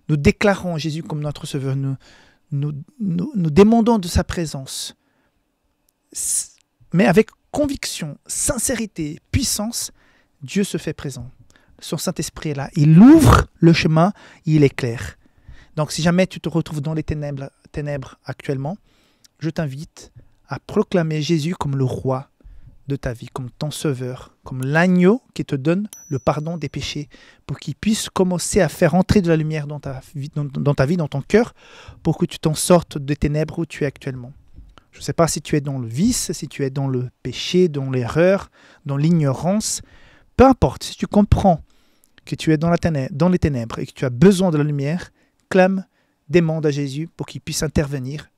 nous déclarons Jésus comme notre Sauveur. Nous, nous, demandons de sa présence. Mais avec conviction, sincérité, puissance, Dieu se fait présent. Son Saint-Esprit est là. Il ouvre le chemin, il éclaire. Donc si jamais tu te retrouves dans les ténèbres actuellement, je t'invite à proclamer Jésus comme le roi de ta vie, comme ton sauveur, comme l'agneau qui te donne le pardon des péchés, pour qu'il puisse commencer à faire entrer de la lumière dans ta vie, dans, ta vie, dans ton cœur, pour que tu t'en sortes des ténèbres où tu es actuellement. Je ne sais pas si tu es dans le vice, si tu es dans le péché, dans l'erreur, dans l'ignorance, peu importe, si tu comprends que tu es dans, la dans les ténèbres et que tu as besoin de la lumière, clame, demande à Jésus pour qu'il puisse intervenir.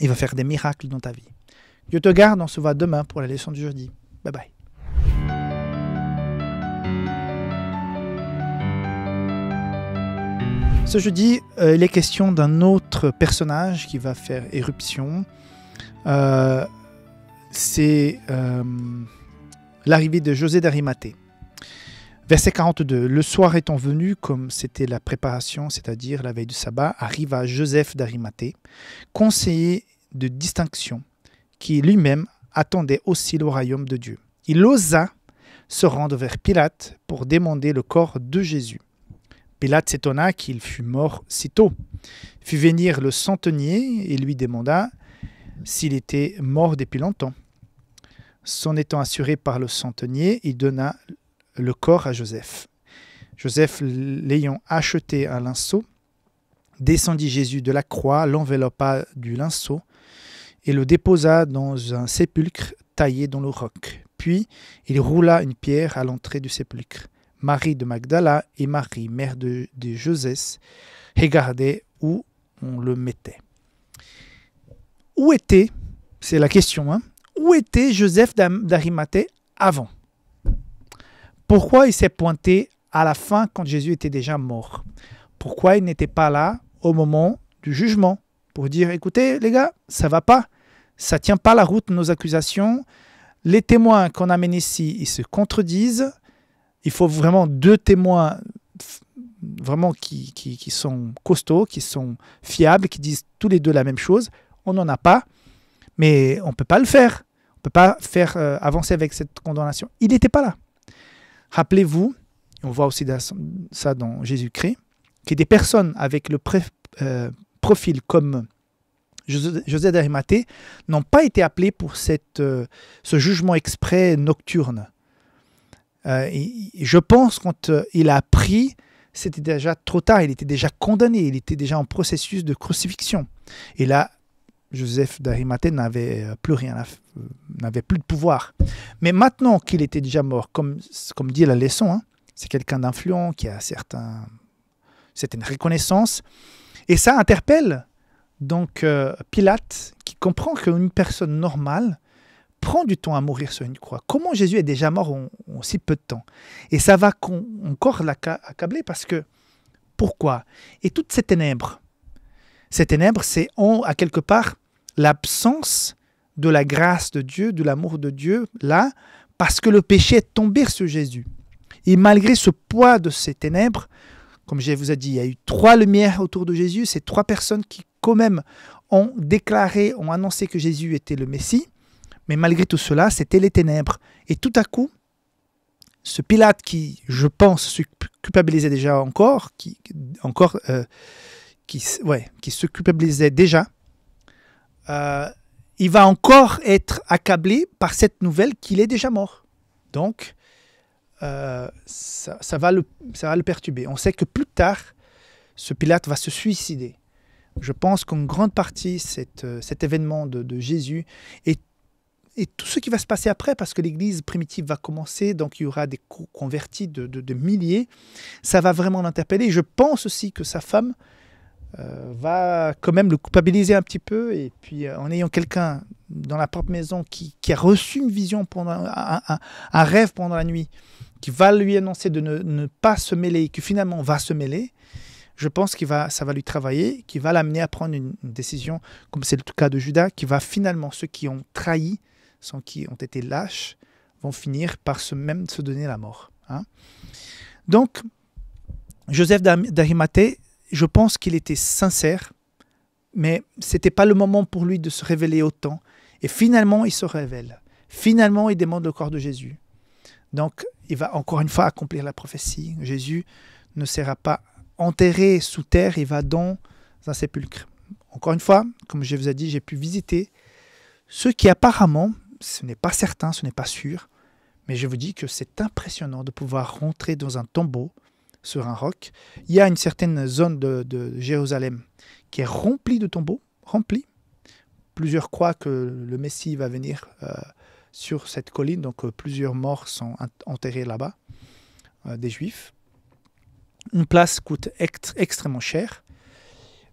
Il va faire des miracles dans ta vie. Dieu te garde, on se voit demain pour la leçon du jeudi. Bye bye. Ce jeudi, euh, il est question d'un autre personnage qui va faire éruption. Euh, c'est euh, l'arrivée de José d'Arimathée. Verset 42. Le soir étant venu, comme c'était la préparation, c'est-à-dire la veille du sabbat, arriva Joseph d'Arimathée, conseiller de distinction, qui lui-même attendait aussi le royaume de Dieu. Il osa se rendre vers Pilate pour demander le corps de Jésus. Pilate s'étonna qu'il fût mort si tôt. Fit venir le centenier et lui demanda s'il était mort depuis longtemps. S'en étant assuré par le centenier, il donna le corps à Joseph. Joseph, l'ayant acheté un linceau, descendit Jésus de la croix, l'enveloppa du linceau et le déposa dans un sépulcre taillé dans le roc. Puis il roula une pierre à l'entrée du sépulcre. Marie de Magdala et Marie, mère de, Joseph, regardaient où on le mettait. Où était, c'est la question, hein, où était Joseph d'Arimathée avant Pourquoi il s'est pointé à la fin quand Jésus était déjà mort Pourquoi il n'était pas là au moment du jugement pour dire écoutez les gars, ça va pas, ça tient pas la route nos accusations, les témoins qu'on amène ici, ils se contredisent, il faut vraiment deux témoins vraiment qui, sont costauds, qui sont fiables, qui disent tous les deux la même chose. On n'en a pas, mais on ne peut pas le faire. On ne peut pas faire euh, avancer avec cette condamnation. Il n'était pas là. Rappelez-vous, on voit aussi ça dans Jésus-Christ, que des personnes avec le euh, profil comme José d'Arimathée n'ont pas été appelées pour cette, euh, ce jugement exprès nocturne. Et euh, je pense quand il a appris, c'était déjà trop tard, il était déjà condamné, il était déjà en processus de crucifixion. Et là, Joseph d'Arimathée n'avait euh, plus rien, euh, n'avait plus de pouvoir. Mais maintenant qu'il était déjà mort, comme, comme dit la leçon, hein, c'est quelqu'un d'influent qui a certains, certaines reconnaissances. Et ça interpelle donc Pilate, qui comprend qu'une personne normale prend du temps à mourir sur une croix. Comment Jésus est déjà mort en, si peu de temps Et ça va encore l'accabler parce que pourquoi Et toutes ces ténèbres, ces ténèbres, c'est à quelque part l'absence de la grâce de Dieu, de l'amour de Dieu, là, parce que le péché est tombé sur Jésus. Et malgré ce poids de ces ténèbres, comme je vous ai dit, il y a eu trois lumières autour de Jésus, ces trois personnes qui quand même ont déclaré, ont annoncé que Jésus était le Messie. Mais malgré tout cela, c'était les ténèbres. Et tout à coup, ce Pilate qui, je pense, se culpabilisait déjà encore, qui, encore, euh, qui, ouais, qui se culpabilisait déjà, euh, il va encore être accablé par cette nouvelle qu'il est déjà mort. Donc, euh, ça, va le, ça va le perturber. On sait que plus tard, ce Pilate va se suicider. Je pense qu'en grande partie, cet événement de, de Jésus est et tout ce qui va se passer après, parce que l'Église primitive va commencer, donc il y aura des convertis de, milliers, ça va vraiment l'interpeller. Je pense aussi que sa femme euh, va quand même le culpabiliser un petit peu, et puis euh, en ayant quelqu'un dans la propre maison qui, a reçu une vision, pendant un, rêve pendant la nuit, qui va lui annoncer de ne, pas se mêler, et qui finalement va se mêler, je pense que va, ça va lui travailler, qui va l'amener à prendre une, une décision, comme c'est le cas de Judas, qui va finalement, ceux qui ont trahi, sont qui ont été lâches, vont finir par se même se donner la mort. Hein. Donc, Joseph d'Arimathée, je pense qu'il était sincère, mais ce n'était pas le moment pour lui de se révéler autant. Et finalement, il se révèle. Finalement, il demande le corps de Jésus. Donc, il va encore une fois accomplir la prophétie. Jésus ne sera pas enterré sous terre, il va dans un sépulcre. Encore une fois, comme je vous ai dit, j'ai pu visiter ceux qui apparemment ce n'est pas certain, ce n'est pas sûr, mais je vous dis que c'est impressionnant de pouvoir rentrer dans un tombeau sur un roc. Il y a une certaine zone de, Jérusalem qui est remplie de tombeaux, remplie. Plusieurs croient que le Messie va venir euh, sur cette colline, donc euh, plusieurs morts sont enterrés là-bas, euh, des Juifs. Une place coûte extrêmement cher.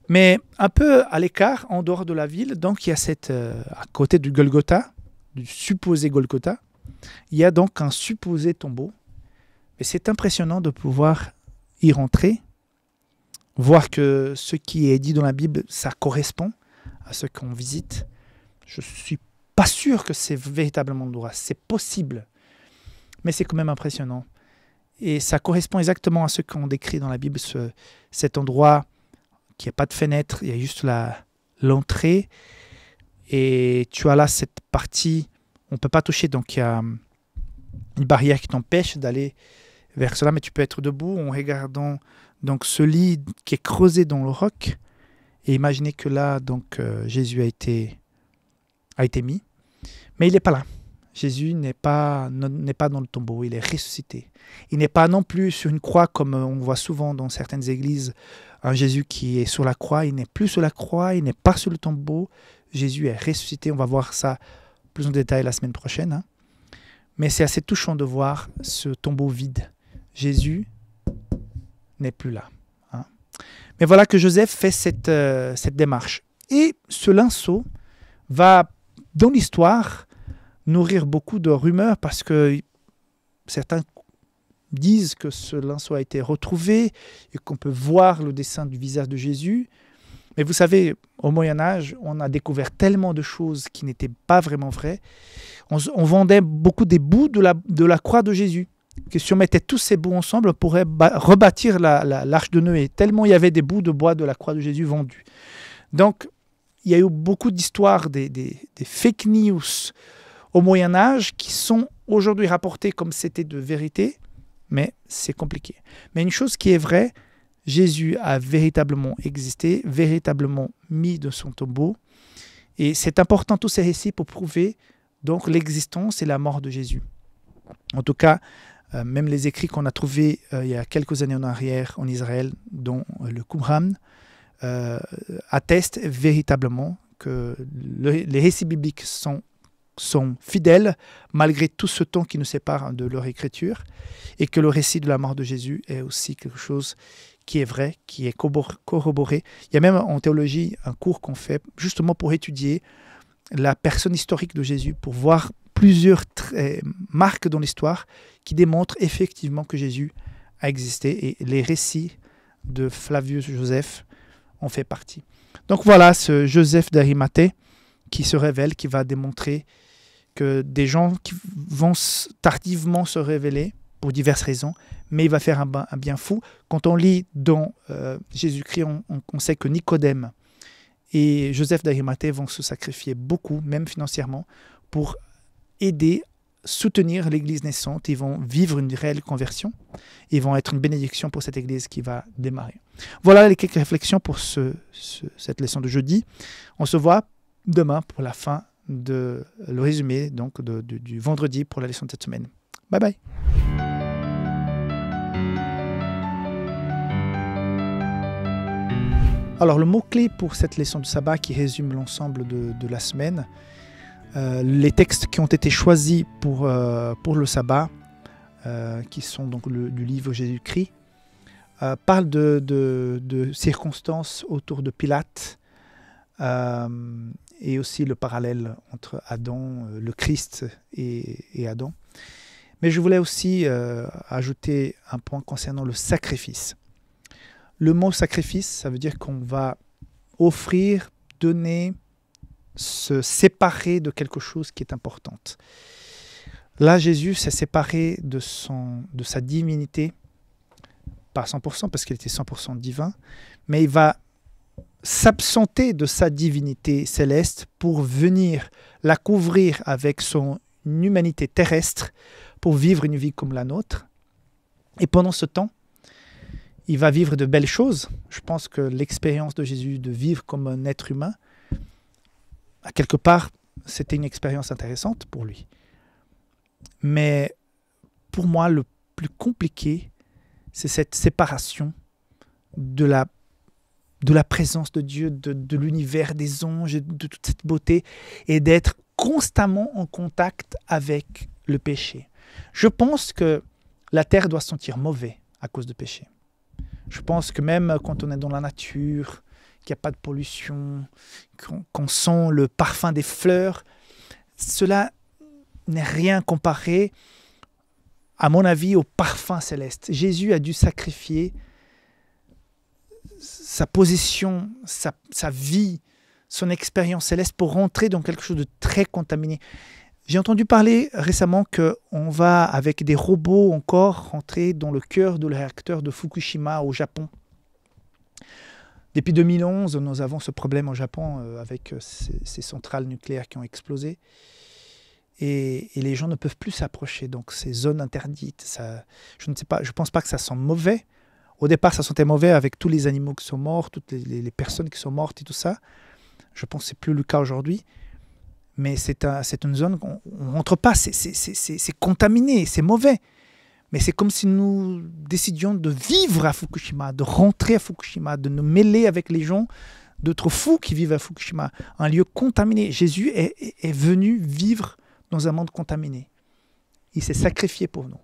Mais un peu à l'écart, en dehors de la ville, donc il y a cette, à côté du Golgotha, du supposé Golgotha, il y a donc un supposé tombeau. mais c'est impressionnant de pouvoir y rentrer, voir que ce qui est dit dans la Bible, ça correspond à ce qu'on visite. Je ne suis pas sûr que c'est véritablement le droit, c'est possible, mais c'est quand même impressionnant. Et ça correspond exactement à ce qu'on décrit dans la Bible, cet endroit qui n'a pas de fenêtre, il y a juste l'entrée et tu as là cette partie, on ne peut pas toucher, donc il y a hum, une barrière qui t'empêche d'aller vers cela, mais tu peux être debout en regardant donc ce lit qui est creusé dans le roc et imaginez que là donc euh, Jésus a été a été mis, mais il n'est pas là. Jésus n'est pas n'est pas dans le tombeau, il est ressuscité. Il n'est pas non plus sur une croix comme euh, on voit souvent dans certaines églises un Jésus qui est sur la croix, il n'est plus sur la croix, il n'est pas sur le tombeau, Jésus est ressuscité. On va voir ça plus en détail la semaine prochaine. Hein. Mais c'est assez touchant de voir ce tombeau vide. Jésus n'est plus là. Hein. Mais voilà que Joseph fait cette, euh, cette démarche. Et ce linceau va, dans l'histoire, nourrir beaucoup de rumeurs parce que certains disent que ce linceau a été retrouvé et qu'on peut voir le dessin du visage de Jésus. Mais vous savez, au Moyen Âge, on a découvert tellement de choses qui n'étaient pas vraiment vraies. On, vendait beaucoup des bouts de la, croix de Jésus. Que si on mettait tous ces bouts ensemble, on pourrait rebâtir l'arche de Noé, tellement il y avait des bouts de bois de la croix de Jésus vendus. Donc, il y a eu beaucoup d'histoires, des, des, fake news au Moyen Âge qui sont aujourd'hui rapportées comme c'était de vérité, mais c'est compliqué. Mais une chose qui est vraie, Jésus a véritablement existé, véritablement mis de son tombeau. Et c'est important tous ces récits pour prouver donc l'existence et la mort de Jésus. En tout cas, euh, même les écrits qu'on a trouvés euh, il y a quelques années en arrière en Israël, dont euh, le Qumran, attestent véritablement que les récits bibliques sont, sont fidèles malgré tout ce temps qui nous sépare de leur écriture et que le récit de la mort de Jésus est aussi quelque chose qui est vrai, qui est corroboré. Il y a même en théologie un cours qu'on fait justement pour étudier la personne historique de Jésus, pour voir plusieurs euh, marques dans l'histoire qui démontrent effectivement que Jésus a existé et les récits de Flavius Joseph en fait partie. Donc voilà ce Joseph d'Arimathée qui se révèle, qui va démontrer que des gens qui vont tardivement se révéler, pour diverses raisons, mais il va faire un, bien fou. Quand on lit dans euh, Jésus-Christ, on, on, sait que Nicodème et Joseph d'Arimathée vont se sacrifier beaucoup, même financièrement, pour aider, soutenir l'Église naissante. Ils vont vivre une réelle conversion. Ils vont être une bénédiction pour cette Église qui va démarrer. Voilà les quelques réflexions pour ce, cette leçon de jeudi. On se voit demain pour la fin de le résumé donc du vendredi pour la leçon de cette semaine. Bye bye Alors le mot-clé pour cette leçon de sabbat qui résume l'ensemble de, la semaine, euh, les textes qui ont été choisis pour, euh, le sabbat, euh, qui sont donc du livre Jésus-Christ, parlent de, circonstances autour de Pilate et aussi le parallèle entre Adam, le Christ et Adam. Mais je voulais aussi ajouter un point concernant le sacrifice. Le mot sacrifice, ça veut dire qu'on va offrir, donner, se séparer de quelque chose qui est importante. Là, Jésus s'est séparé de, son, de sa divinité, pas 100% parce qu'il était 100% divin, mais il va s'absenter de sa divinité céleste pour venir la couvrir avec son humanité terrestre, pour vivre une vie comme la nôtre. Et pendant ce temps, il va vivre de belles choses. Je pense que l'expérience de Jésus de vivre comme un être humain, à quelque part, c'était une expérience intéressante pour lui. Mais pour moi, le plus compliqué, c'est cette séparation de la, présence de Dieu, de, l'univers des anges, de toute cette beauté, et d'être constamment en contact avec le péché. Je pense que la terre doit sentir mauvais à cause de péché. Je pense que même quand on est dans la nature, qu'il n'y a pas de pollution, qu'on sent le parfum des fleurs, cela n'est rien comparé, à mon avis, au parfum céleste. Jésus a dû sacrifier sa position, sa vie, son expérience céleste pour rentrer dans quelque chose de très contaminé. J'ai entendu parler récemment qu'on va, avec des robots encore, rentrer dans le cœur du réacteur de Fukushima au Japon. Depuis 2011, nous avons ce problème au Japon euh, avec euh, ces centrales nucléaires qui ont explosé. Et, les gens ne peuvent plus s'approcher, donc ces zones interdites, je ne sais pas, je pense pas que ça sent mauvais. Au départ, ça sentait mauvais avec tous les animaux qui sont morts, toutes les, personnes qui sont mortes et tout ça. Je pense que c'est plus le cas aujourd'hui mais c'est une zone qu'on ne rentre pas, c'est contaminé, c'est mauvais. Mais c'est comme si nous décidions de vivre à Fukushima, de rentrer à Fukushima, de nous mêler avec les gens d'autres fous qui vivent à Fukushima, un lieu contaminé. Jésus est, est venu vivre dans un monde contaminé. Il s'est sacrifié pour nous.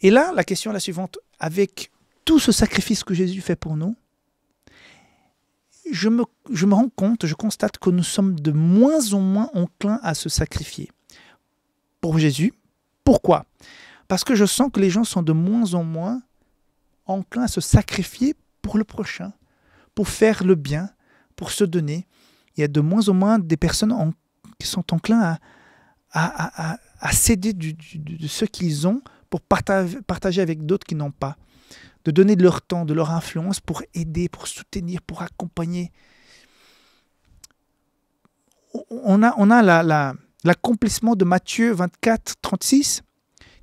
Et là, la question est la suivante. Avec tout ce sacrifice que Jésus fait pour nous, je me, je me rends compte, je constate que nous sommes de moins en moins enclins à se sacrifier pour Jésus. Pourquoi Parce que je sens que les gens sont de moins en moins enclins à se sacrifier pour le prochain, pour faire le bien, pour se donner. Il y a de moins en moins des personnes qui sont enclins à, céder de ce qu'ils ont pour partager avec d'autres qui n'ont pas de donner de leur temps, de leur influence pour aider, pour soutenir, pour accompagner. On a, on a l'accomplissement de Matthieu 24, 36,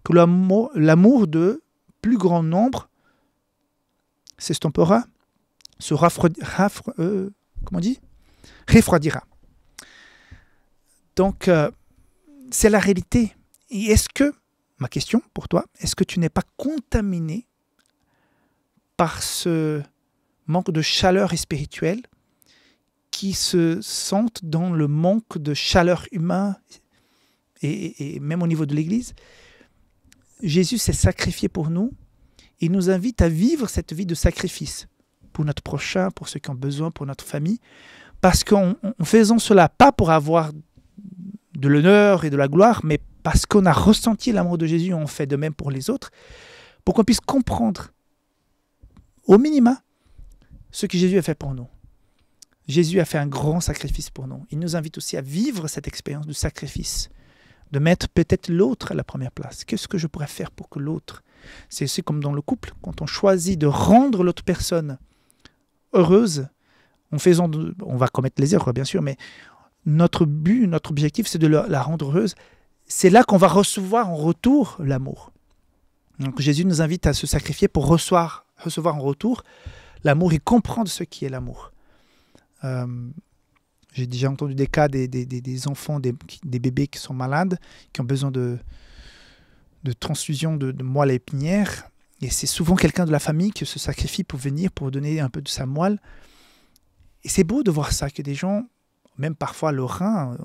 que l'amour de plus grand nombre s'estompera, se euh, refroidira. dit Donc, euh, c'est la réalité. Et est-ce que, ma question pour toi, est-ce que tu n'es pas contaminé par ce manque de chaleur spirituelle qui se sent dans le manque de chaleur humain et, et même au niveau de l'Église. Jésus s'est sacrifié pour nous. et nous invite à vivre cette vie de sacrifice pour notre prochain, pour ceux qui ont besoin, pour notre famille. Parce qu'en faisant cela, pas pour avoir de l'honneur et de la gloire, mais parce qu'on a ressenti l'amour de Jésus, on fait de même pour les autres, pour qu'on puisse comprendre au minima, ce que Jésus a fait pour nous. Jésus a fait un grand sacrifice pour nous. Il nous invite aussi à vivre cette expérience du sacrifice, de mettre peut-être l'autre à la première place. Qu'est-ce que je pourrais faire pour que l'autre C'est aussi comme dans le couple, quand on choisit de rendre l'autre personne heureuse, en faisant, on va commettre les erreurs bien sûr, mais notre but, notre objectif, c'est de la rendre heureuse. C'est là qu'on va recevoir en retour l'amour. Donc Jésus nous invite à se sacrifier pour recevoir recevoir en retour l'amour et comprendre ce qui est l'amour. Euh, j'ai déjà entendu des cas des, enfants, des, bébés qui sont malades, qui ont besoin de, de transfusion de, de moelle épinière. Et c'est souvent quelqu'un de la famille qui se sacrifie pour venir, pour donner un peu de sa moelle. Et c'est beau de voir ça, que des gens, même parfois le rein,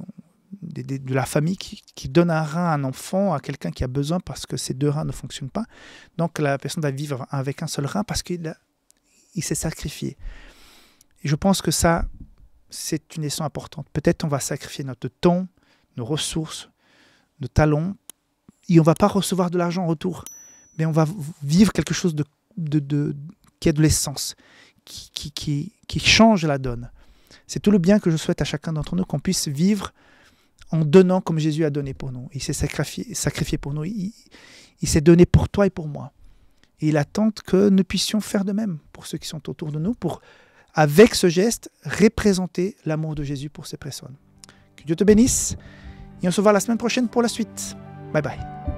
de la famille qui, donne un rein à un enfant, à quelqu'un qui a besoin parce que ces deux reins ne fonctionnent pas. Donc la personne va vivre avec un seul rein parce qu'il il, s'est sacrifié. Et je pense que ça, c'est une essence importante. Peut-être on va sacrifier notre temps, nos ressources, nos talents, et on va pas recevoir de l'argent en retour, mais on va vivre quelque chose de, qui a de l'essence, qui, qui, qui change la donne. C'est tout le bien que je souhaite à chacun d'entre nous, qu'on puisse vivre en donnant comme Jésus a donné pour nous. Il s'est sacrifié, sacrifié, pour nous. Il, il s'est donné pour toi et pour moi. Et il attend que nous puissions faire de même pour ceux qui sont autour de nous, pour, avec ce geste, représenter l'amour de Jésus pour ces personnes. Que Dieu te bénisse et on se voit la semaine prochaine pour la suite. Bye bye.